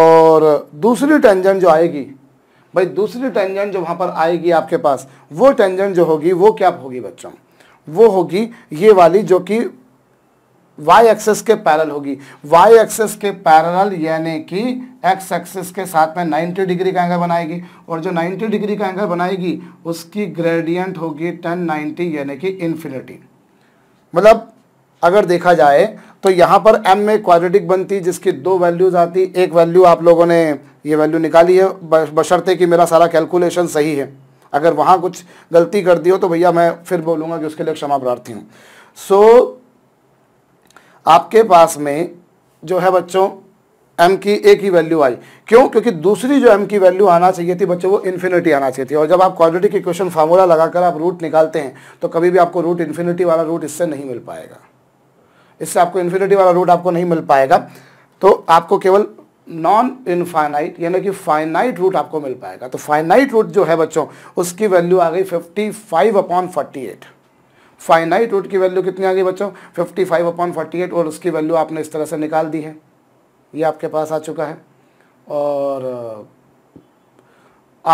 और दूसरी टेंजेंट जो आएगी भाई दूसरी टेंजेंट जो वहाँ पर आएगी आपके पास वो टेंजेंट जो होगी वो क्या होगी बच्चों वो होगी ये वाली जो कि वाई एक्सेस के पैरल होगी वाई एक्सेस के पैरल यानी कि एक्स एक्सिस के साथ में 90 डिग्री का एंगल बनाएगी और जो 90 डिग्री का एंगल बनाएगी उसकी ग्रेडियंट होगी टेन नाइन्टी यानी कि इन्फिनिटी मतलब अगर देखा जाए तो यहाँ पर एम में क्वाड्रेटिक बनती जिसकी दो वैल्यूज आती एक वैल्यू आप लोगों ने ये वैल्यू निकाली है बशर्ते कि मेरा सारा कैलकुलेशन सही है अगर वहाँ कुछ गलती कर दी हो तो भैया मैं फिर बोलूँगा कि उसके लिए क्षमा प्रार्थी हूँ सो so, आपके पास में जो है बच्चों एम की एक ही वैल्यू आई क्यों क्योंकि दूसरी जो एम की वैल्यू आना चाहिए थी बच्चों वो इन्फिनिटी आना चाहिए थी और जब आप क्वाड्रेटिक इक्वेशन फार्मूला लगाकर आप रूट निकालते हैं तो कभी भी आपको रूट इन्फिनिटी वाला रूट इससे नहीं मिल पाएगा इससे आपको इन्फिनिटी वाला रूट आपको नहीं मिल पाएगा तो आपको केवल नॉन इनफाइनाइट यानी कि फाइनाइट रूट आपको मिल पाएगा तो फाइनाइट रूट जो है बच्चों उसकी वैल्यू आ गई fifty five upon forty eight finite root की वैल्यू कितनी आ गई बच्चों fifty five upon forty eight और उसकी वैल्यू आपने इस तरह से निकाल दी है ये आपके पास आ चुका है और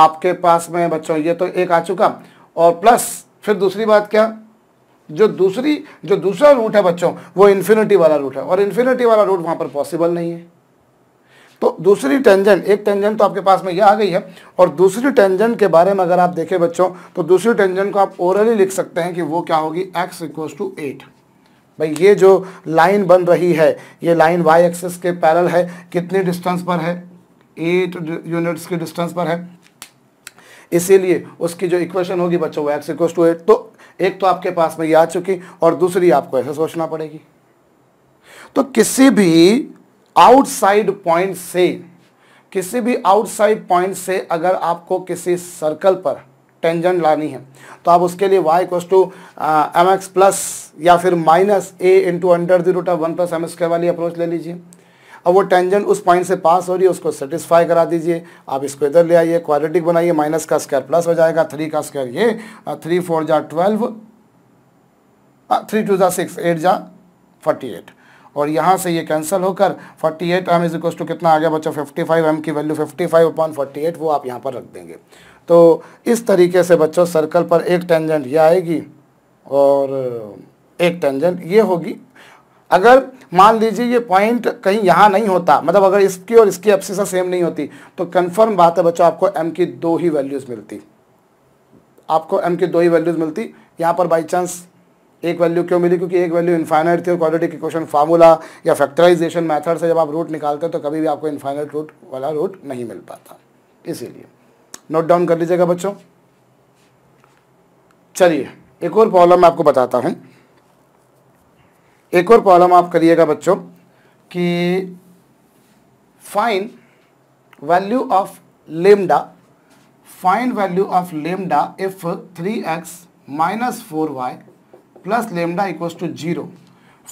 आपके पास में बच्चों ये तो एक आ चुका और प्लस फिर दूसरी बात क्या जो दूसरी जो दूसरा रूट है बच्चों वो इन्फिनिटी वाला रूट है और इन्फिनिटी वाला रूट वहाँ पर पॉसिबल नहीं है तो दूसरी टेंजेंट एक टेंजेंट तो आपके पास में ये आ गई है और दूसरी टेंजेंट के बारे में अगर आप देखें बच्चों तो दूसरी टेंजेंट को आप ओरली लिख सकते हैं कि वो क्या होगी एक्स इक्वल्स टू एट भाई ये जो लाइन बन रही है ये लाइन वाई एक्सेस के पैरल है कितने डिस्टेंस पर है एट यूनिट्स के डिस्टेंस पर है इसीलिए उसकी जो इक्वेशन होगी बच्चों वो एक्स इक्वस टू एट तो एक तो आपके पास में ये आ चुकी और दूसरी आपको ऐसे सोचना पड़ेगी तो किसी भी आउटसाइड पॉइंट से किसी भी आउटसाइड पॉइंट से अगर आपको किसी सर्कल पर टेंजेंट लानी है तो आप उसके लिए y equals to M x plus या फिर minus A into under the root of one plus M square वाली अप्रोच ले लीजिए अब वो टेंजेंट उस पॉइंट से पास हो रही है उसको सेटिस्फाई करा दीजिए आप इसको इधर ले आइए क्वाड्रेटिक बनाइए माइनस का स्क्वायर प्लस हो जाएगा थ्री का स्क्वायर ये थ्री फोर जा ट्वेल्व थ्री टू जा सिक्स एट जा फोर्टी एट और यहाँ से ये कैंसिल होकर 48 eight m is equals to कितना आ गया बच्चा 55 एम की वैल्यू 55 फाइव अपॉन फोर्टी वो आप यहाँ पर रख देंगे तो इस तरीके से बच्चों सर्कल पर एक टेंजेंट ये आएगी और एक टेंजेंट ये होगी अगर मान लीजिए ये पॉइंट कहीं यहाँ नहीं होता मतलब अगर इसकी और इसकी एप्सिसा सेम नहीं होती तो कंफर्म बात है बच्चों आपको एम की दो ही वैल्यूज़ मिलती आपको एम की दो ही वैल्यूज़ मिलती यहाँ पर बाई चांस एक वैल्यू क्यों मिली क्योंकि एक वैल्यू इन्फाइनाइट थी और क्वालिटी के क्वेश्चन फार्मूला या फैक्टराइजेशन मेथड से जब आप रूट निकालते हो तो कभी भी आपको इन्फाइनाइट रूट वाला रूट नहीं मिल पाता इसीलिए नोट डाउन कर लीजिएगा बच्चों चलिए एक और प्रॉब्लम आपको बताता हूँ एक और प्रॉब्लम आप करिएगा बच्चों कि find value of lambda find value of lambda if three x minus four y plus lambda equals to zero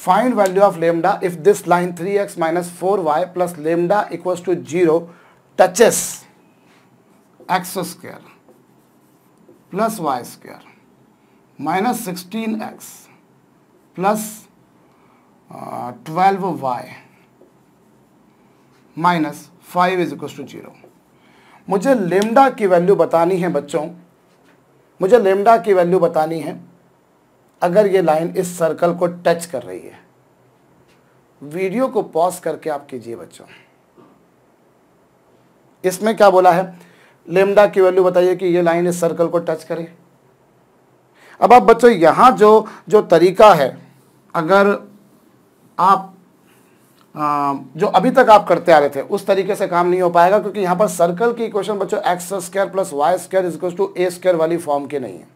find value of lambda if this line three x minus four y plus lambda equals to zero touches x square plus y square minus sixteen x plus twelve y minus five is equal to zero मुझे लेमडा की वैल्यू बतानी है बच्चों मुझे लेमडा की वैल्यू बतानी है अगर ये लाइन इस सर्कल को टच कर रही है वीडियो को पॉज करके आप कीजिए बच्चों इसमें क्या बोला है लेमडा की वैल्यू बताइए कि ये लाइन इस सर्कल को टच करे अब आप बच्चों यहाँ जो जो तरीका है अगर आप आ, जो अभी तक आप करते आ रहे थे उस तरीके से काम नहीं हो पाएगा क्योंकि यहाँ पर सर्कल की इक्वेशन बच्चों x square plus Y square is to A square वाली फॉर्म की नहीं है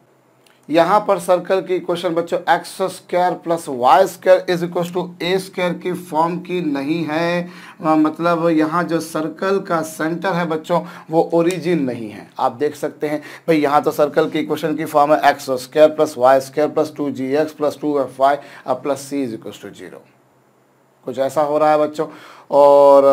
यहाँ पर सर्कल की क्वेश्चन बच्चों x square plus Y square is equal to A square की फॉर्म की नहीं है आ, मतलब यहाँ जो सर्कल का सेंटर है बच्चों वो ओरिजिन नहीं है आप देख सकते हैं भाई यहाँ तो सर्कल की क्वेश्चन की फॉर्म है x square plus Y square plus two g x plus two f y plus c is equal to zero कुछ ऐसा हो रहा है बच्चों और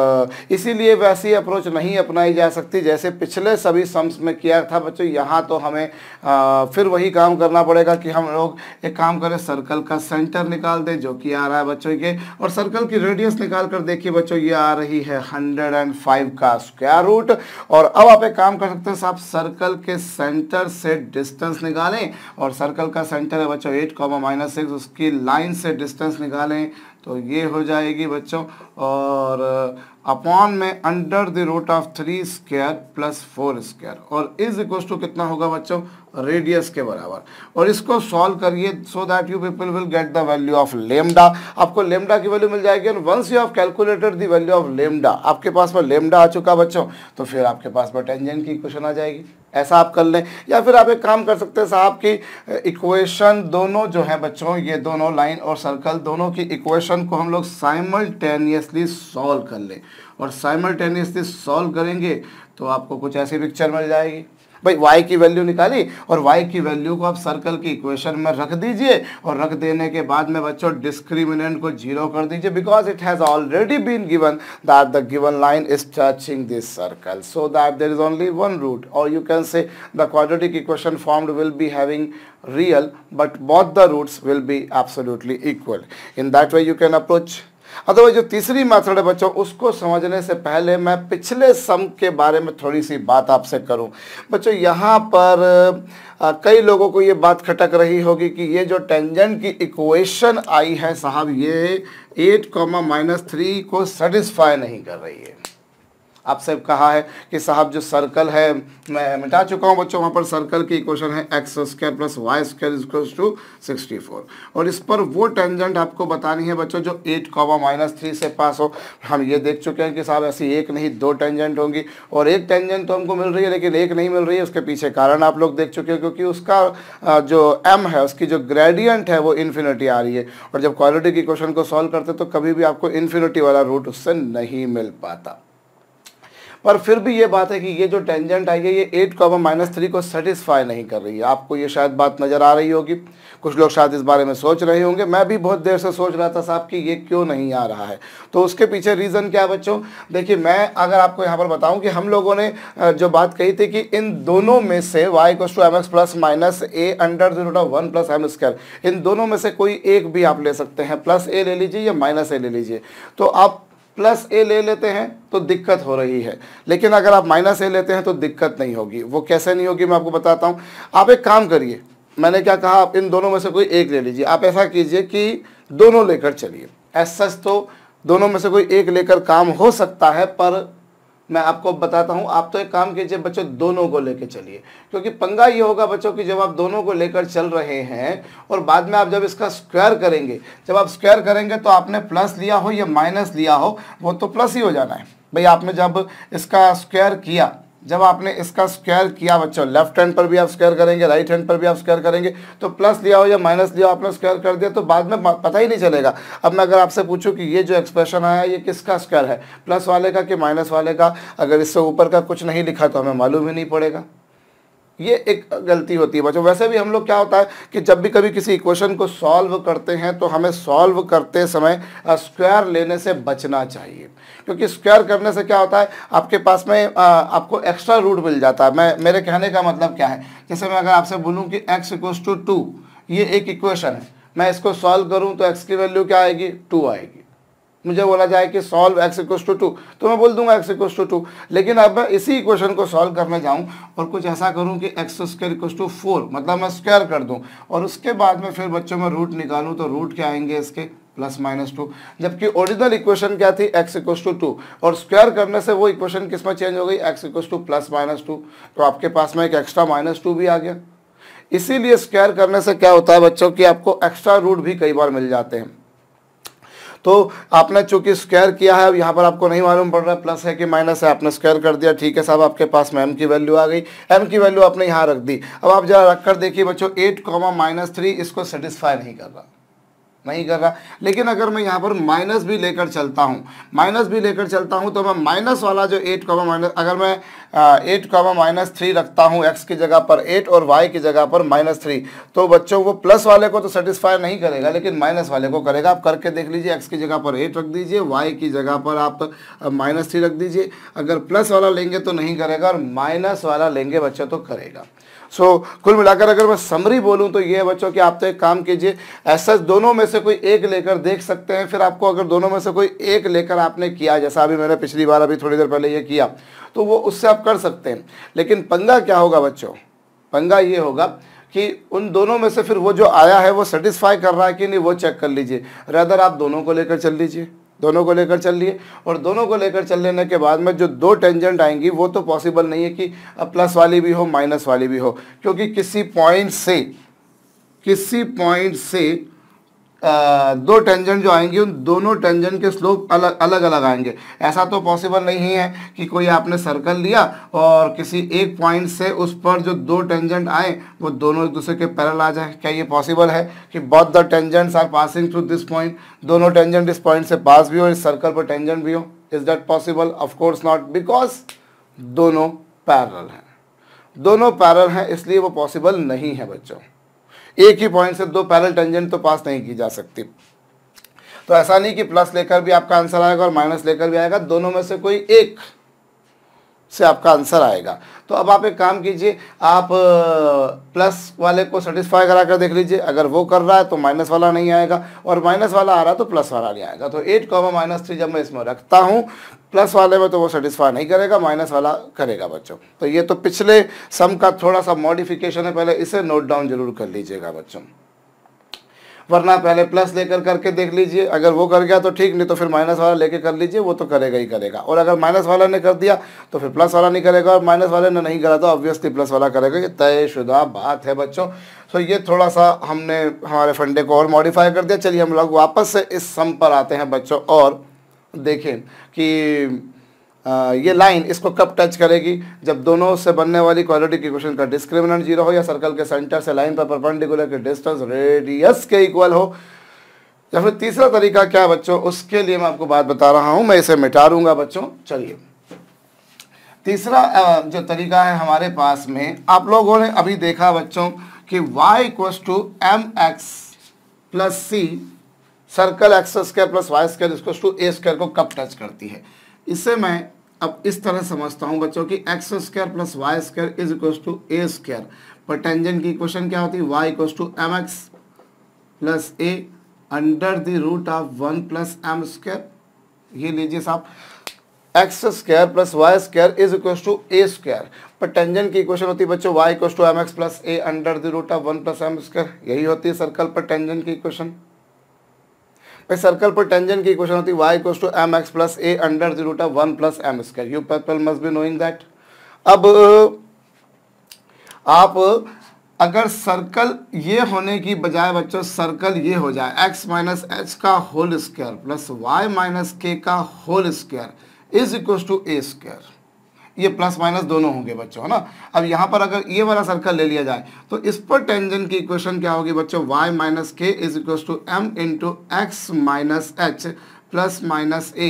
इसीलिए वैसी अप्रोच नहीं अपनाई जा सकती जैसे पिछले सभी सम्स में किया था बच्चों यहाँ तो हमें आ, फिर वही काम करना पड़ेगा कि हम लोग एक काम करें सर्कल का सेंटर निकाल दें जो कि आ रहा है बच्चों के और सर्कल की रेडियस निकाल कर देखिए बच्चों ये आ रही है हंड्रेड एंड फाइव का स्क्वायर रूट और अब आप एक काम कर सकते हैं साहब सर्कल के सेंटर से डिस्टेंस निकालें और सर्कल का सेंटर है बच्चों एट कॉमा माइनस सिक्स उसकी लाइन से डिस्टेंस निकालें तो ये हो जाएगी बच्चों और अपॉन में under the root of three square plus four square और इज इक्व टू कितना होगा बच्चों रेडियस के बराबर और इसको सॉल्व करिए so that you people will get the value of lambda आपको लेमडा की वैल्यू मिल जाएगी and once you have calculated the value of lambda आपके पास में लेमडा आ चुका बच्चों तो फिर आपके पास में टेंजेंट की इक्वेशन आ जाएगी ऐसा आप कर लें या फिर आप एक काम कर सकते हैं साहब की इक्वेशन दोनों जो है बच्चों ये दोनों लाइन और सर्कल दोनों की इक्वेशन को हम लोग साइमल्टेनियसली सॉल्व कर लें और साइमल्टेनियसली सॉल्व करेंगे तो आपको कुछ ऐसी पिक्चर मिल जाएगी भाई y की वैल्यू निकाली और y की वैल्यू को आप सर्कल की इक्वेशन में रख दीजिए और रख देने के बाद में बच्चों डिस्क्रिमिनेंट को जीरो कर दीजिए because it has already been given that the given line is touching this circle so that there is only one root और you can say the quadratic equation formed will be having real but both the roots will be absolutely equal in that way you can approach अथवा जो तीसरी मेथड है बच्चों उसको समझने से पहले मैं पिछले सम के बारे में थोड़ी सी बात आपसे करूं बच्चों यहाँ पर आ, कई लोगों को ये बात खटक रही होगी कि ये जो टेंजेंट की इक्वेशन आई है साहब ये एट कॉमा माइनस थ्री को सेटिस्फाई नहीं कर रही है आपसे कहा है कि साहब जो सर्कल है मैं मिटा चुका हूँ बच्चों वहाँ पर सर्कल की क्वेश्चन है x square plus Y square is equals to sixty four और इस पर वो टेंजेंट आपको बतानी है बच्चों जो एट कॉमा माइनस थ्री से पास हो हम ये देख चुके हैं कि साहब ऐसी एक नहीं दो टेंजेंट होंगी और एक टेंजेंट तो हमको मिल रही है लेकिन एक नहीं मिल रही है उसके पीछे कारण आप लोग देख चुके हैं क्योंकि उसका जो एम है उसकी जो ग्रेडियंट है वो इन्फिनिटी आ रही है और जब क्वालिटी की क्वेश्चन को सॉल्व करते तो कभी भी आपको इन्फिनिटी वाला रूट उससे नहीं मिल पाता पर फिर भी ये बात है कि ये जो टेंजेंट आई है ये एट कॉमा माइनस थ्री को सेटिस्फाई नहीं कर रही है आपको ये शायद बात नज़र आ रही होगी कुछ लोग शायद इस बारे में सोच रहे होंगे मैं भी बहुत देर से सोच रहा था साहब कि ये क्यों नहीं आ रहा है तो उसके पीछे रीज़न क्या है बच्चों देखिए मैं अगर आपको यहाँ पर बताऊँ कि हम लोगों ने जो बात कही थी कि इन दोनों में से y equals to M x plus minus A under दूटा वन प्लस एम स्क्वायर इन दोनों में से कोई एक भी आप ले सकते हैं प्लस ए ले लीजिए या माइनस ए ले लीजिए तो आप प्लस ए ले लेते हैं तो दिक्कत हो रही है लेकिन अगर आप माइनस ए लेते हैं तो दिक्कत नहीं होगी वो कैसे नहीं होगी मैं आपको बताता हूँ आप एक काम करिए मैंने क्या कहा आप इन दोनों में से कोई एक ले लीजिए आप ऐसा कीजिए कि दोनों लेकर चलिए एस सच तो दोनों में से कोई एक लेकर काम हो सकता है पर मैं आपको बताता हूँ आप तो एक काम कीजिए बच्चों दोनों को लेकर चलिए क्योंकि पंगा ये होगा बच्चों कि जब आप दोनों को लेकर चल रहे हैं और बाद में आप जब इसका स्क्वायर करेंगे जब आप स्क्वायर करेंगे तो आपने प्लस लिया हो या माइनस लिया हो वो तो प्लस ही हो जाना है भाई आपने जब इसका स्क्वायर किया जब आपने इसका स्क्वायर किया बच्चों लेफ्ट हैंड पर भी आप स्क्वायर करेंगे राइट हैंड पर भी आप स्क्वायर करेंगे तो प्लस लिया हो या माइनस लिया हो आपने स्क्वायर कर दिया तो बाद में पता ही नहीं चलेगा अब मैं अगर आपसे पूछूं कि ये जो एक्सप्रेशन आया ये किसका स्क्वायर है प्लस वाले का कि माइनस वाले का अगर इससे ऊपर का कुछ नहीं लिखा तो हमें मालूम ही नहीं पड़ेगा ये एक गलती होती है बच्चों वैसे भी हम लोग क्या होता है कि जब भी कभी किसी इक्वेशन को सॉल्व करते हैं तो हमें सॉल्व करते समय स्क्वायर लेने से बचना चाहिए क्योंकि स्क्वायर करने से क्या होता है आपके पास में आ, आपको एक्स्ट्रा रूट मिल जाता है मैं मेरे कहने का मतलब क्या है जैसे मैं अगर आपसे बोलूँ कि एक्स इक्व टू टू ये एक इक्वेशन है मैं इसको सॉल्व करूँ तो एक्स की वैल्यू क्या आएगी टू आएगी मुझे बोला जाए कि solve x equal to two तो मैं बोल दूंगा एक्स इक्व टू टू लेकिन अब मैं इसी इक्वेशन को सॉल्व करने जाऊँ और कुछ ऐसा करूँ कि x square equal to four मतलब मैं स्क्वेयर कर दूँ और उसके बाद में फिर बच्चों में रूट निकालूं तो रूट क्या आएंगे इसके प्लस माइनस टू जबकि ओरिजिनल इक्वेशन क्या थी एक्स इक्व टू टू और स्क्वायर करने से वो इक्वेशन किस में चेंज हो गई x equal to plus minus two तो आपके पास में एक एक्स्ट्रा माइनस टू भी आ गया इसीलिए स्क्वायर करने से क्या होता है बच्चों कि आपको एक्स्ट्रा रूट भी कई बार मिल जाते हैं तो आपने चूंकि स्क्वायर किया है अब यहाँ पर आपको नहीं मालूम पड़ रहा प्लस है कि माइनस है आपने स्क्वायर कर दिया ठीक है साहब आपके पास में एम की वैल्यू आ गई एम की वैल्यू आपने यहाँ रख दी अब आप जरा रख कर देखिए बच्चों एट कॉमा माइनस थ्री इसको सेटिस्फाई नहीं कर रहा नहीं कर रहा लेकिन अगर मैं यहाँ पर माइनस भी लेकर चलता हूँ माइनस भी लेकर चलता हूँ तो मैं माइनस वाला जो एट कॉमा माइनस अगर मैं एट कॉमा माइनस थ्री रखता हूँ एक्स की जगह पर एट और वाई की जगह पर माइनस थ्री तो बच्चों वो प्लस वाले को तो सेटिस्फाई नहीं करेगा लेकिन माइनस वाले को करेगा आप करके देख लीजिए एक्स की जगह पर एट रख दीजिए वाई की जगह पर आप माइनस थ्री रख दीजिए अगर प्लस वाला लेंगे तो नहीं करेगा और माइनस वाला लेंगे बच्चों तो करेगा सो so, कुल मिलाकर अगर मैं समरी बोलूँ तो ये है बच्चों कि आप तो एक काम कीजिए ऐसा दोनों में से कोई एक लेकर देख सकते हैं फिर आपको अगर दोनों में से कोई एक लेकर आपने किया जैसा अभी मैंने पिछली बार अभी थोड़ी देर पहले ये किया तो वो उससे आप कर सकते हैं लेकिन पंगा क्या होगा बच्चों पंगा ये होगा कि उन दोनों में से फिर वो जो आया है वो सेटिस्फाई कर रहा है कि नहीं वो चेक कर लीजिए रेदर आप दोनों को लेकर चल लीजिए दोनों को लेकर चल लिए और दोनों को लेकर चल लेने के बाद में जो दो टेंजेंट आएंगी वो तो पॉसिबल नहीं है कि प्लस वाली भी हो माइनस वाली भी हो क्योंकि किसी पॉइंट से किसी पॉइंट से दो टेंजेंट जो आएंगे उन दोनों टेंजेंट के स्लोप अलग अलग अलग आएंगे ऐसा तो पॉसिबल नहीं है कि कोई आपने सर्कल लिया और किसी एक पॉइंट से उस पर जो दो टेंजेंट आए वो दोनों एक दूसरे के पैरल आ जाए क्या ये पॉसिबल है कि बहुत the tangents are passing through this point दोनों टेंजेंट इस पॉइंट से पास भी हो इस सर्कल पर टेंजेंट भी हो is that possible of course not because दोनों पैरल हैं दोनों पैरल हैं इसलिए वो पॉसिबल नहीं है बच्चों एक ही पॉइंट से दो पैरल टेंजेंट तो पास नहीं की जा सकती तो ऐसा नहीं कि प्लस लेकर भी आपका आंसर आएगा और माइनस लेकर भी आएगा दोनों में से कोई एक से आपका आंसर आएगा तो अब आप एक काम कीजिए आप प्लस वाले को सेटिस्फाई करा कर देख लीजिए अगर वो कर रहा है तो माइनस वाला नहीं आएगा और माइनस वाला आ रहा है तो प्लस वाला नहीं आएगा तो एट कॉमा माइनस थ्री जब मैं इसमें रखता हूँ प्लस वाले में तो वो सेटिस्फाई नहीं करेगा माइनस वाला करेगा बच्चों तो ये तो पिछले सम का थोड़ा सा मॉडिफिकेशन है पहले इसे नोट डाउन जरूर कर लीजिएगा बच्चों वरना पहले प्लस लेकर करके देख लीजिए अगर वो कर गया तो ठीक नहीं तो फिर माइनस वाला लेके कर लीजिए वो तो करेगा ही करेगा और अगर माइनस वाला ने कर दिया तो फिर प्लस वाला नहीं करेगा और माइनस वाले ने नहीं करा तो ऑब्वियसली प्लस वाला करेगा ये तयशुदा बात है बच्चों सो ये थोड़ा सा हमने हमारे फंडे को और मॉडिफाई कर दिया चलिए हम लोग वापस से इस सम पर आते हैं बच्चों और देखें कि ये लाइन इसको कब टच करेगी जब दोनों से बनने वाली क्वालिटी की क्वेश्चन का डिस्क्रिमिनेंट जीरो हो या सर्कल के सेंटर से लाइन पर परपेंडिकुलर के डिस्टेंस रेडियस के इक्वल हो या फिर तीसरा तरीका क्या है बच्चों उसके लिए मैं आपको बात बता रहा हूँ मैं इसे मिटा लूँगा बच्चों चलिए तीसरा जो तरीका है हमारे पास में आप लोगों ने अभी देखा बच्चों कि y equals to M x plus c circle x square plus Y square इसको टू ए स्क्वायर को कब टच करती है इसे मैं अब इस तरह समझता हूँ बच्चों कि x square plus Y square is equal to A square पर टेंजेंट की क्वेश्चन क्या होती है y equal to M x plus A under the root of one plus M square ये लीजिए साहब x square plus Y square is equal to A square पर टेंजेंट की क्वेश्चन होती है बच्चों y equal to M x plus A under the root of one plus M square यही होती है सर्कल पर टेंजेंट की क्वेश्चन भाई सर्कल पर टेंजन की क्वेश्चन होती है y to M x plus A under the root of one plus M square you people must be knowing that अब आप अगर सर्कल ये होने की बजाय बच्चों सर्कल ये हो जाए x माइनस एच का whole square plus y minus k का whole square is equal to A square ये प्लस माइनस दोनों होंगे बच्चों है ना अब यहाँ पर अगर ये वाला सर्कल ले लिया जाए तो इस पर टेंजन की इक्वेशन क्या होगी बच्चों y minus k is equal to m into x minus h plus minus A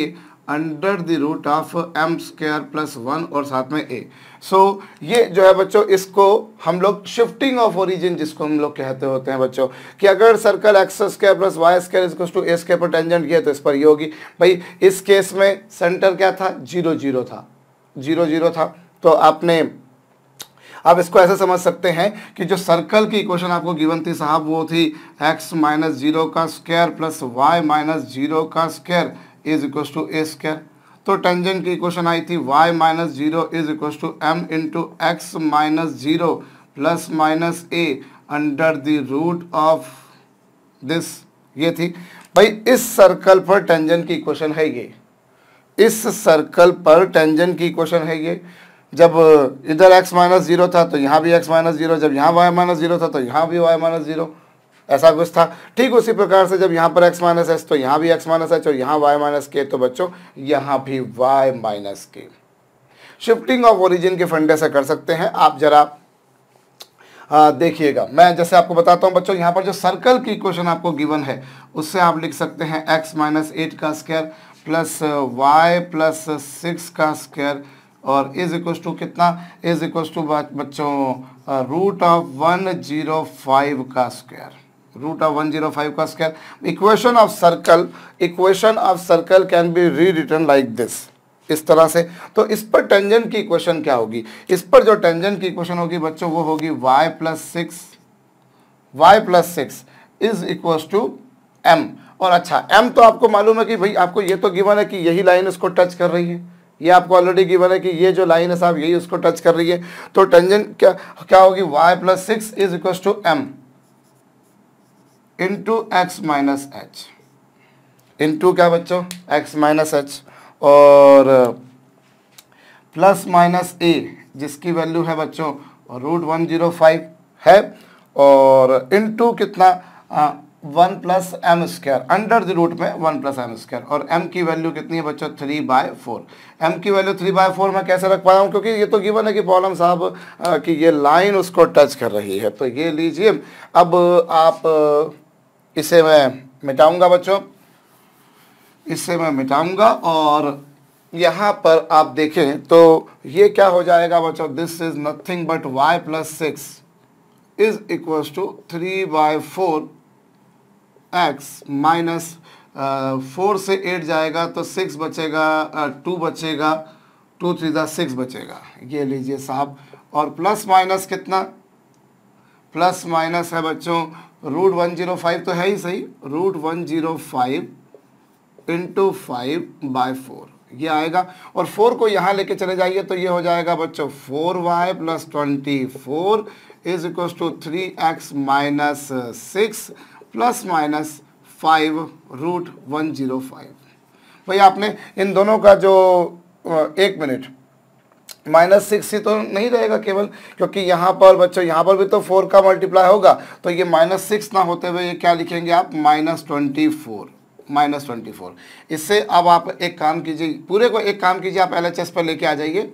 under the root of M square plus one और साथ में ए सो so, ये जो है बच्चों इसको हम लोग शिफ्टिंग ऑफ ओरिजिन जिसको हम लोग कहते होते हैं बच्चों कि अगर circle x square plus Y square is to a square पर टेंजेंट किया तो इस पर ये होगी भाई इस केस में सेंटर क्या था जीरो जीरो था जीरो जीरो था तो आपने आप इसको ऐसे समझ सकते हैं कि जो सर्कल की इक्वेशन आपको गिवन थी साहब वो थी एक्स माइनस जीरो का square plus y minus zero का square is equal to A square तो टेंजेंट की इक्वेशन आई थी y minus zero is equal to m into x minus zero plus minus A under the root of this ये थी भाई इस सर्कल पर टेंजेंट की इक्वेशन है ये इस सर्कल पर टेंजेंट की इक्वेशन है ये जब इधर एक्स माइनस ज़ीरो था तो यहाँ भी एक्स माइनस ज़ीरो जब यहाँ वाई माइनस ज़ीरो था तो यहाँ भी वाई माइनस ज़ीरो ऐसा कुछ था ठीक उसी प्रकार से जब यहाँ पर एक्स माइनस एस तो यहाँ भी एक्स माइनस एच और यहाँ वाई माइनस के तो बच्चों यहाँ भी y minus k shifting of origin के फंडे से कर सकते हैं आप जरा देखिएगा मैं जैसे आपको बताता हूँ बच्चों यहाँ पर जो सर्कल की इक्वेशन आपको गिवन है उससे आप लिख सकते हैं एक्स माइनस एट का square plus Y plus six का स्क्वायर और इज इक्वस टू कितना इज इक्वस टू बच्चों root of one zero five का square root of one zero five का square equation of circle equation of circle can be re return like this इस तरह से तो इस पर टेंजन की इक्वेशन क्या होगी इस पर जो टेंजन की इक्वेशन होगी बच्चों वो होगी y plus six y plus six is equals to m और अच्छा एम तो आपको मालूम है कि भाई आपको ये तो गिवन है कि यही लाइन उसको टच कर रही है ये आपको ऑलरेडी गिवन है कि ये जो लाइन है साहब यही उसको टच कर रही है तो टेंजन क्या क्या होगी y plus six is equal to m into x minus h into क्या बच्चों एक्स माइनस एच और प्लस माइनस ए जिसकी वैल्यू है बच्चों रूट वन जीरो फाइव है और इंटू कितना uh, one plus M square under the root में वन प्लस एम स्क्वायर और एम की वैल्यू कितनी है बच्चों थ्री बाय फोर एम की वैल्यू थ्री बाय फोर मैं कैसे रख पाया हूँ क्योंकि ये तो गिवन है कि पॉलम साहब कि ये लाइन उसको टच कर रही है तो ये लीजिए अब आप इसे मैं मिटाऊंगा बच्चों इससे मैं मिटाऊंगा और यहाँ पर आप देखें तो ये क्या हो जाएगा बच्चों this is nothing but y plus six is equals to three by four x minus four से एट जाएगा तो सिक्स बचेगा टू uh, बचेगा टू थ्री दस सिक्स बचेगा ये लीजिए साहब और प्लस माइनस कितना प्लस माइनस है बच्चों रूट वन जीरो फाइव तो है ही सही root one zero five into five by four ये आएगा और फोर को यहाँ लेके चले जाइए तो ये हो जाएगा बच्चों four y plus twenty four is equal to three x minus six plus minus five root one zero five भाई आपने इन दोनों का जो एक मिनट माइनस सिक्स ही तो नहीं रहेगा केवल क्योंकि यहाँ पर बच्चों यहाँ पर भी तो फोर का मल्टीप्लाई होगा तो ये माइनस सिक्स ना होते हुए ये क्या लिखेंगे आप minus twenty four minus twenty four इससे अब आप एक काम कीजिए पूरे को एक काम कीजिए आप एल एच एस पर लेके आ जाइए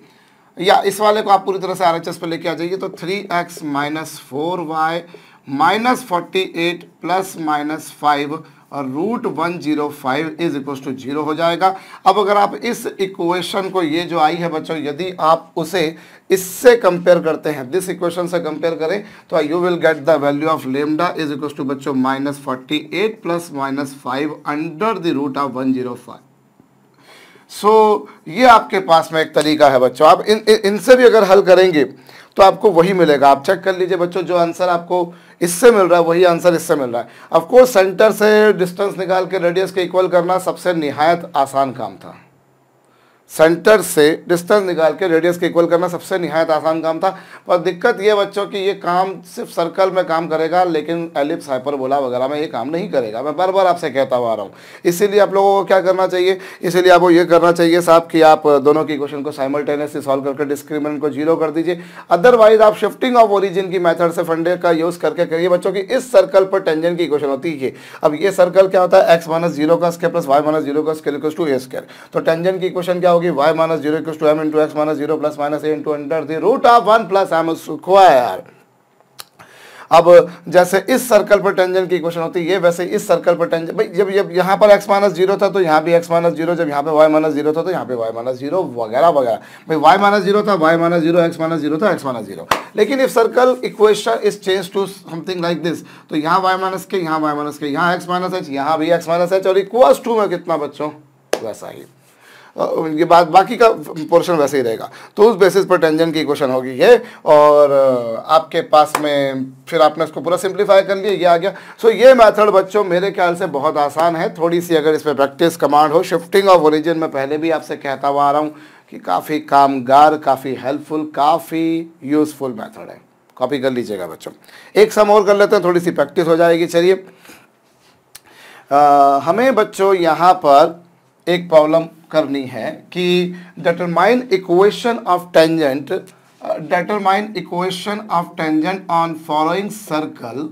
या इस वाले को आप पूरी तरह से आर एच एस पर लेके आ जाइए तो three x minus four y minus forty eight plus minus five और root one zero five is equal to zero हो जाएगा अब अगर आप इस इक्वेशन को ये जो आई है बच्चों यदि आप उसे इससे कंपेयर करते हैं दिस इक्वेशन से कंपेयर करें तो you will get the value of lambda is equal to बच्चों minus forty eight plus minus five under the root of one zero five so ये आपके पास में एक तरीका है बच्चों आप इनसे इन भी अगर हल करेंगे तो आपको वही मिलेगा आप चेक कर लीजिए बच्चों जो आंसर आपको इससे मिल रहा है वही आंसर इससे मिल रहा है अफकोर्स सेंटर से डिस्टेंस निकाल के रेडियस के इक्वल करना सबसे नहायत आसान काम था सेंटर से डिस्टेंस निकाल के रेडियस के इक्वल करना सबसे नहायत आसान काम था पर दिक्कत ये बच्चों कि ये काम सिर्फ सर्कल में काम करेगा लेकिन एलिप्स बोला वगैरह में ये काम नहीं करेगा मैं बार बार आपसे कहता हुआ रहा हूँ इसीलिए आप लोगों को क्या करना चाहिए इसीलिए आपको ये करना चाहिए साहब कि आप दोनों की क्वेश्चन को साइमल्टेनियसली सॉल्व करके डिस्क्रिमिनेंट को जीरो कर दीजिए अदरवाइज आप शिफ्टिंग ऑफ ओरिजिन की मैथड से फंडे का यूज़ करके करिए बच्चों की इस सर्कल पर टेंजन की क्वेश्चन होती है अब ये सर्कल क्या होता है एक्स माइनस जीरो का square plus y minus zero का स्केयर टू ए स्केयर तो टेंजन की क्वेश्चन क्या होगी y minus zero m into x minus zero plus minus A into under the root of one plus M square अब जैसे इस सर्कल पर टेंजन की क्वेश्चन होती है वैसे इस सर्कल पर टेंजन भाई जब जब यहाँ पर x माइनस जीरो था तो यहाँ भी x माइनस जीरो जब यहाँ पे y माइनस जीरो था तो यहाँ पे y माइनस जीरो वगैरह वगैरह भाई वाई माइनस जीरो था y minus zero x minus zero था x माइनस जीरो लेकिन if circle equation is change to something like this तो यहाँ वाई माइनस के यहाँ वाई माइनस के यहाँ एक्स माइनस एच यहाँ भी एक्स माइनस एच और इक्वस टू में कितना बच्चों वैसा ही ये बात बाकी का पोर्शन वैसे ही रहेगा तो उस बेसिस पर टेंजन की क्वेश्चन होगी ये और आपके पास में फिर आपने इसको पूरा सिंप्लीफाई कर लिया ये आ गया सो ये मेथड बच्चों मेरे ख्याल से बहुत आसान है थोड़ी सी अगर इस पर प्रैक्टिस कमांड हो शिफ्टिंग ऑफ ओरिजिन में पहले भी आपसे कहता हुआ आ रहा हूँ कि काफ़ी कामगार काफ़ी हेल्पफुल काफ़ी यूज़फुल मैथड है कॉपी कर लीजिएगा बच्चों एक सम और कर लेते हैं थोड़ी सी प्रैक्टिस हो जाएगी चलिए हमें बच्चों यहाँ पर एक प्रॉब्लम करनी है कि determine equation of tangent determine equation of tangent on following circle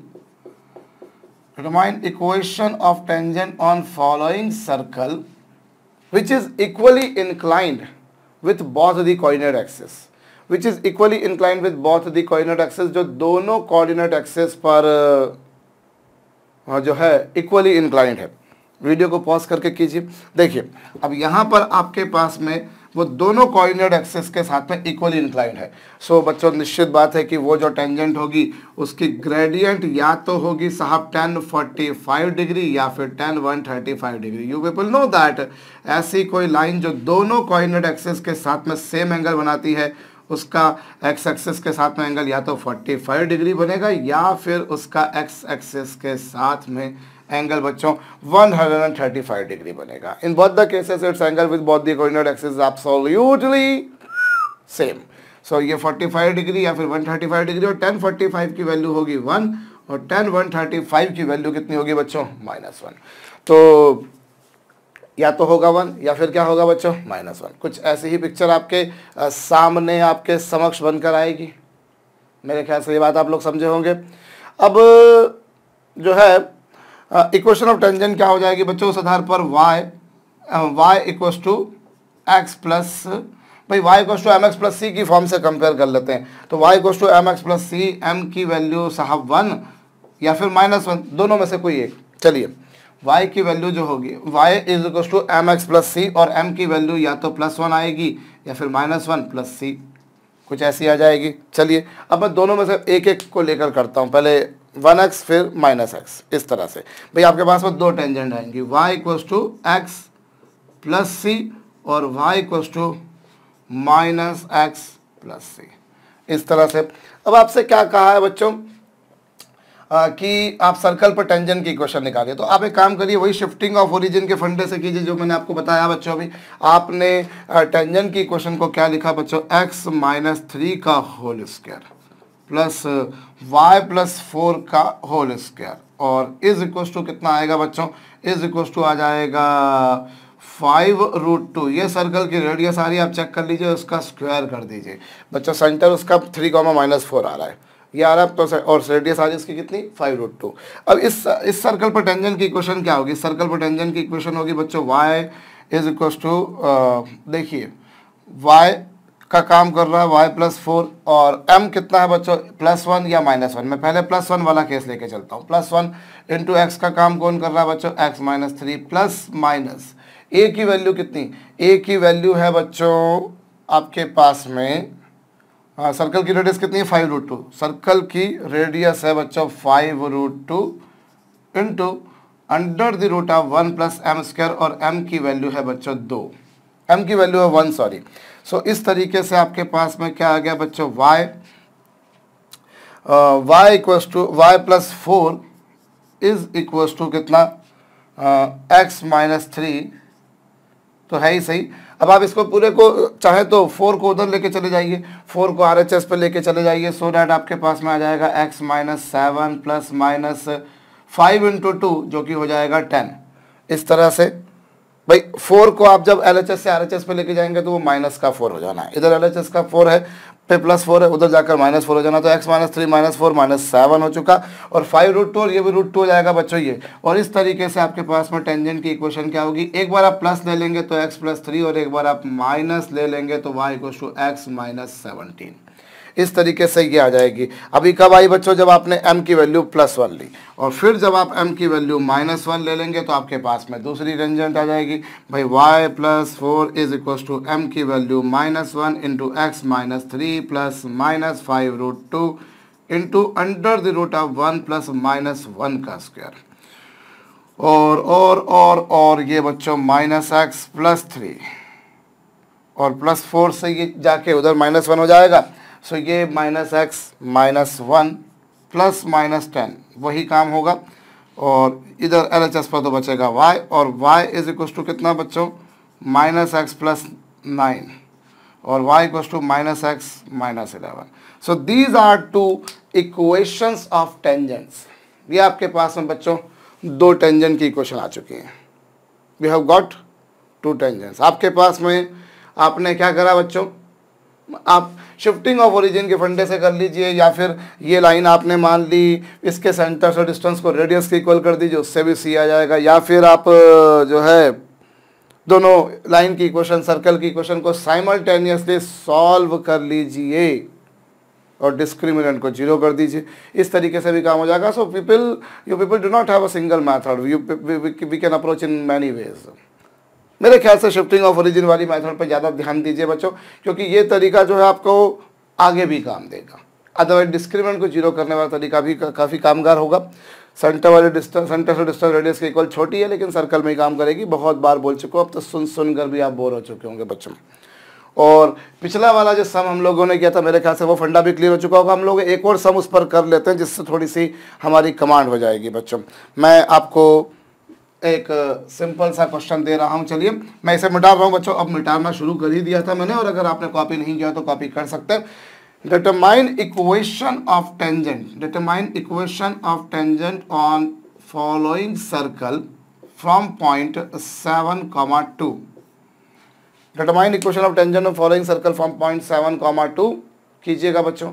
determine equation of tangent on following circle which is equally inclined with both the coordinate axes which is equally inclined with both the coordinate axes जो दोनों कॉर्डिनेट एक्सेस पर uh, जो है इक्वली इंक्लाइंड है वीडियो को पॉज करके कीजिए देखिए अब यहाँ पर आपके पास में वो दोनों कॉर्डिनेट एक्सेस के साथ में इक्वली इंक्लाइंड है सो so, बच्चों निश्चित बात है कि वो जो टेंजेंट होगी उसकी ग्रेडियंट या तो होगी साहब टेन फोर्टी फाइव डिग्री या फिर ten one thirty five degree you people know that ऐसी कोई लाइन जो दोनों कोऑर्डिनेट एक्सेस के साथ में सेम एंगल बनाती है उसका एक्स एक्सेस के साथ में एंगल या तो फाइव डिग्री बनेगा या फिर उसका एक्स एक्सेस के साथ में एंगल बच्चों 135 डिग्री बनेगा in both the cases it's angle with both the coordinate axis absolutely same so ये 45 डिग्री या फिर 135 डिग्री और 45 की वैल्यू होगी 1 और 10 135 की वैल्यू कितनी होगी बच्चों माइनस वन तो या तो होगा वन या फिर क्या होगा बच्चों माइनस वन कुछ ऐसी ही पिक्चर आपके आ, सामने आपके समक्ष बनकर आएगी मेरे ख्याल से ये बात आप लोग समझे होंगे अब जो है इक्वेशन ऑफ टेंजेंट क्या हो जाएगी बच्चों उस आधार पर y y equal to x plus भाई y equal to M x plus सी की फॉर्म से कंपेयर कर लेते हैं तो y equal to M x plus c m की वैल्यू साहब वन या फिर माइनस वन दोनों में से कोई एक चलिए y की वैल्यू जो होगी y is equal to M x plus C और m की वैल्यू या तो प्लस वन आएगी या फिर माइनस वन प्लस सी कुछ ऐसी आ जाएगी चलिए अब मैं दोनों में से एक एक को लेकर करता हूँ पहले वन एक्स फिर माइनस एक्स इस तरह से भाई आपके पास में दो टेंजेंट आएंगी Y equals to x plus C और Y equals to minus X plus C इस तरह से अब आपसे क्या कहा है बच्चों आ, कि आप सर्कल पर टेंजन की इक्वेशन निकालिए तो आप एक काम करिए वही शिफ्टिंग ऑफ ओरिजिन के फंडे से कीजिए जो मैंने आपको बताया बच्चों अभी आपने टेंजन की इक्वेशन को क्या लिखा बच्चों एक्स माइनस थ्री का whole square plus Y plus four का होल स्क्वायर और इज इक्व टू कितना आएगा बच्चों इज इक्व टू आ जाएगा फाइव रूट टू ये सर्कल की रेडियस आ रही है आप चेक कर लीजिए उसका स्क्वायर कर दीजिए बच्चों सेंटर उसका थ्री कॉमा माइनस फोर आ रहा है ये आ रहा है तो और रेडियस आ रही है इसकी कितनी फाइव रूट टू अब इस इस सर्कल पर टेंजन की इक्वेशन क्या होगी सर्कल पर टेंजन की इक्वेशन होगी बच्चों वाई इज इक्व टू देखिए वाई का काम कर रहा है वाई प्लस फोर और एम कितना है बच्चों प्लस वन या माइनस वन मैं पहले प्लस वन वाला केस लेके चलता हूँ प्लस वन इंटू एक्स का काम कौन कर रहा है बच्चों x minus three plus minus A की वैल्यू कितनी ए की वैल्यू है बच्चों आपके पास में आ, हाँ, सर्कल की रेडियस कितनी है फाइव रूट टू सर्कल की रेडियस है बच्चों five root two into under the root of one plus M square और एम की वैल्यू है बच्चों दो एम की वैल्यू है वन सॉरी सो so, इस तरीके से आपके पास में क्या आ गया बच्चों Y Y equals to Y plus four is equals to कितना एक्स माइनस थ्री तो है ही सही अब आप इसको पूरे को चाहे तो फोर को उधर लेके चले जाइए फोर को आर एच एस पर लेके चले जाइए सो डैट आपके पास में आ जाएगा X minus seven plus minus five into two जो कि हो जाएगा टेन इस तरह से भाई फोर को आप जब एल से आर पे लेके जाएंगे तो वो माइनस का फोर हो जाना है इधर एल का फोर है पे प्लस फोर है उधर जाकर माइनस फोर हो जाना तो X minus three minus four minus seven हो चुका और फाइव रूट टू और ये भी रूट टू हो जाएगा बच्चों ये और इस तरीके से आपके पास में टेंजेंट की इक्वेशन क्या होगी एक बार आप प्लस ले लेंगे तो एक्स प्लस थ्री और एक बार आप माइनस ले लेंगे तो Y equal to X minus seventeen इस तरीके से ये आ जाएगी अभी कब आई बच्चों जब आपने m की वैल्यू प्लस वन ली और फिर जब आप m की वैल्यू माइनस वन ले लेंगे तो आपके पास में दूसरी रेंजेंट आ जाएगी भाई y plus four is equal to M की value minus one into x minus three plus minus five root two into under the root of one plus minus one का स्क्वायर और और और और ये बच्चों माइनस एक्स प्लस थ्री और प्लस फोर से ये जाके उधर माइनस वन हो जाएगा सो ये minus X minus one plus minus ten वही काम होगा और इधर एल एच एस पर तो बचेगा वाई और वाई इज इक्व टू कितना बच्चों माइनस एक्स प्लस नाइन और y equal to minus X minus eleven so these are two equations of tangents ये आपके पास में बच्चों दो टेंजेंट की इक्वेशन आ चुकी हैं we have got two tangents आपके पास में आपने क्या करा बच्चों आप शिफ्टिंग ऑफ ओरिजिन के फंडे से कर लीजिए या फिर ये लाइन आपने मान ली इसके सेंटर से डिस्टेंस को रेडियस के इक्वल कर दीजिए उससे भी सी आ जाएगा या फिर आप जो है दोनों लाइन की इक्वेशन सर्कल की इक्वेशन को साइमल्टेनियसली सॉल्व कर लीजिए और डिस्क्रिमिनेंट को जीरो कर दीजिए इस तरीके से भी काम हो जाएगा so people you people do not have a single method we can approach in many ways मेरे ख्याल से शिफ्टिंग ऑफ ओरिजिन वाली मैथड पर ज़्यादा ध्यान दीजिए बच्चों क्योंकि ये तरीका जो है आपको आगे भी काम देगा अदरवाइज डिस्क्रिमिनेंट को जीरो करने वाला तरीका भी का, काफ़ी कामगार होगा सेंटर वाले डिस्टेंस सेंटर से डिस्टेंस रेडियस की इक्वल छोटी है लेकिन सर्कल में ही काम करेगी बहुत बार बोल चुके हो अब तो सुन सुन कर भी आप बोर हो चुके होंगे बच्चों और पिछला वाला जो सम हम लोगों ने किया था मेरे ख्याल से वो फंडा भी क्लियर हो चुका होगा हम लोग एक और सम उस पर कर लेते हैं जिससे थोड़ी सी हमारी कमांड हो जाएगी बच्चों मैं आपको एक सिंपल सा क्वेश्चन दे रहा हूँ चलिए मैं इसे मिटा रहा हूँ बच्चों अब मिटाना शुरू कर ही दिया था मैंने और अगर आपने कॉपी नहीं किया तो कॉपी कर सकते हैं determine equation of tangent determine equation of tangent on following circle from point seven comma two determine equation of tangent on following circle from point seven comma two कीजिएगा बच्चों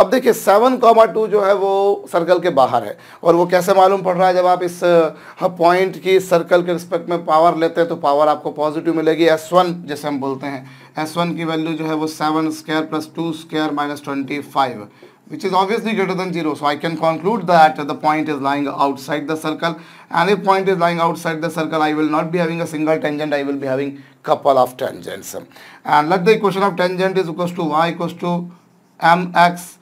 अब देखिए सेवन कॉमा टू जो है वो सर्कल के बाहर है और वो कैसे मालूम पड़ रहा है जब आप इस पॉइंट हाँ, की सर्कल के रिस्पेक्ट में पावर लेते हैं तो पावर आपको पॉजिटिव मिलेगी एस वन जैसे हम बोलते हैं एस वन की वैल्यू जो है वो seven square plus two square minus twenty five which is obviously greater than zero so I can conclude that the point is lying outside the circle and if point is lying outside the circle I will not be having a single tangent I will be having couple of tangents and let the equation of tangent is equal to Y equal to M x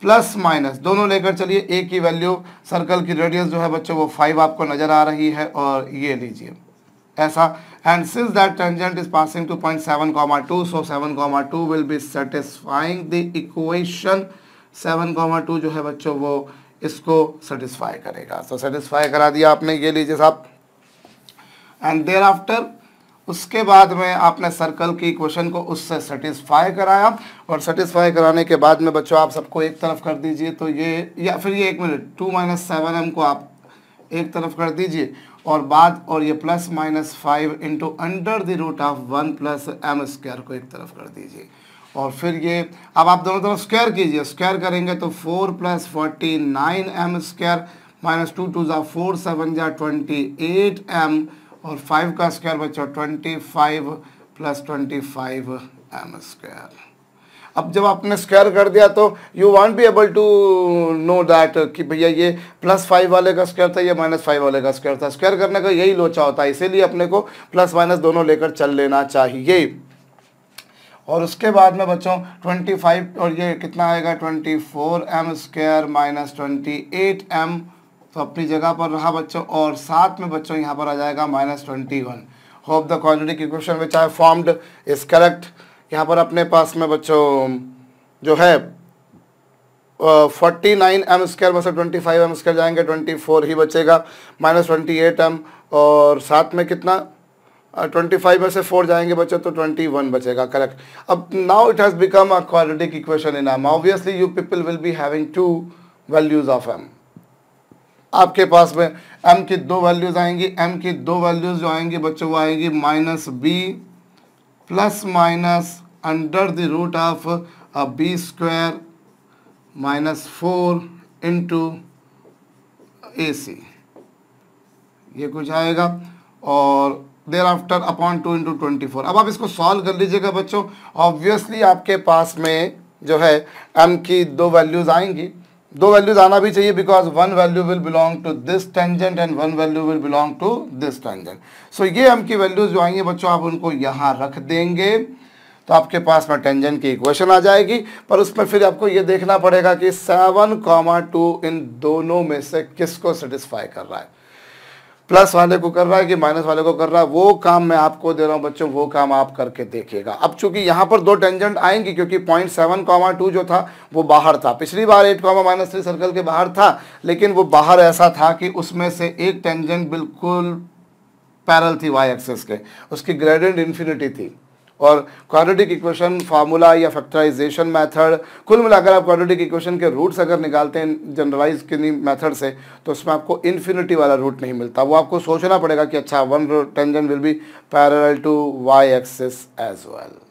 plus minus दोनों लेकर चलिए ए की वैल्यू सर्कल की रेडियस जो है बच्चों वो फाइव आपको नज़र आ रही है और ये लीजिए ऐसा and since that tangent is passing to point seven comma two so seven comma two will be satisfying the equation seven comma two जो है बच्चों वो इसको सेटिस्फाई करेगा सो so, सेटिस्फाई करा दिया आपने ये लीजिए साहब एंड देर आफ्टर उसके बाद में आपने सर्कल की इक्वेशन को उससे सेटिस्फाई कराया और सेटिस्फाई कराने के बाद में बच्चों आप सबको एक तरफ कर दीजिए तो ये या फिर ये एक minute two minus seven M को आप एक तरफ कर दीजिए और बाद और ये plus minus five into under the root of one plus M square को एक तरफ कर दीजिए और फिर ये अब आप दोनों तरफ स्क्वायर कीजिए स्क्वायर करेंगे तो four plus forty nine M square minus two two ज़ा फोर सेवन ज़ा ट्वेंटी एट एम और फाइव का स्क्वायर बच्चों twenty five plus twenty five M square अब जब आपने स्क्वायर कर दिया तो you won't be able to know that कि भैया ये प्लस फाइव वाले का स्क्वायर था या माइनस फाइव वाले का स्क्वायर था स्क्वायर करने का यही लोचा होता है इसीलिए अपने को प्लस माइनस दोनों लेकर चल लेना चाहिए और उसके बाद में बच्चों 25 और ये कितना आएगा 24 four M square minus twenty eight M तो अपनी जगह पर रहा बच्चों और साथ में बच्चों यहाँ पर आ जाएगा minus twenty one hope the quadratic equation which I formed is correct यहाँ पर अपने पास में बच्चों जो है फोर्टी नाइन एम स्क्र में ट्वेंटी फाइव एम स्क्र जाएंगे ट्वेंटी फोर ही बचेगा माइनस ट्वेंटी एट एम और साथ में कितना ट्वेंटी फाइव में से फोर जाएंगे बच्चों तो ट्वेंटी वन बचेगा करेक्ट अब now it has become a quadratic equation in M obviously you people will be having two values of M आपके पास में m की दो वैल्यूज आएंगी m की दो वैल्यूज जो आएंगी बच्चों वो आएंगी minus B plus minus under the root of B square minus four into A C ये कुछ आएगा और thereafter upon two into twenty four अब आप इसको सॉल्व कर लीजिएगा बच्चों ऑब्वियसली आपके पास में जो है m की दो वैल्यूज़ आएंगी दो वैल्यूज आना भी चाहिए because one value will belong to this tangent and one value will belong to this tangent so ये हम की वैल्यूज जो आएंगे बच्चों आप उनको यहाँ रख देंगे तो आपके पास में टेंजेंट की इक्वेशन आ जाएगी पर उसमें फिर आपको ये देखना पड़ेगा कि सेवन कॉमा टू इन दोनों में से किसको सेटिस्फाई कर रहा है प्लस वाले को कर रहा है कि माइनस वाले को कर रहा है वो काम मैं आपको दे रहा हूँ बच्चों वो काम आप करके देखिएगा अब चूंकि यहाँ पर दो टेंजेंट आएंगी क्योंकि पॉइंट सेवन कॉमा टू जो था वो बाहर था पिछली बार eight comma minus three circle के बाहर था लेकिन वो बाहर ऐसा था कि उसमें से एक टेंजेंट बिल्कुल पैरल थी वाई एक्सेस के उसकी ग्रेडेंट इन्फिनिटी थी और क्वाड्रेटिक इक्वेशन फार्मूला या फैक्टराइजेशन मेथड कुल मिलाकर आप क्वाड्रेटिक इक्वेशन के रूट्स अगर निकालते हैं जनरलाइज किन्हीं मेथड से तो उसमें आपको इन्फिनिटी वाला रूट नहीं मिलता वो आपको सोचना पड़ेगा कि अच्छा one tangent will be parallel to Y axis as well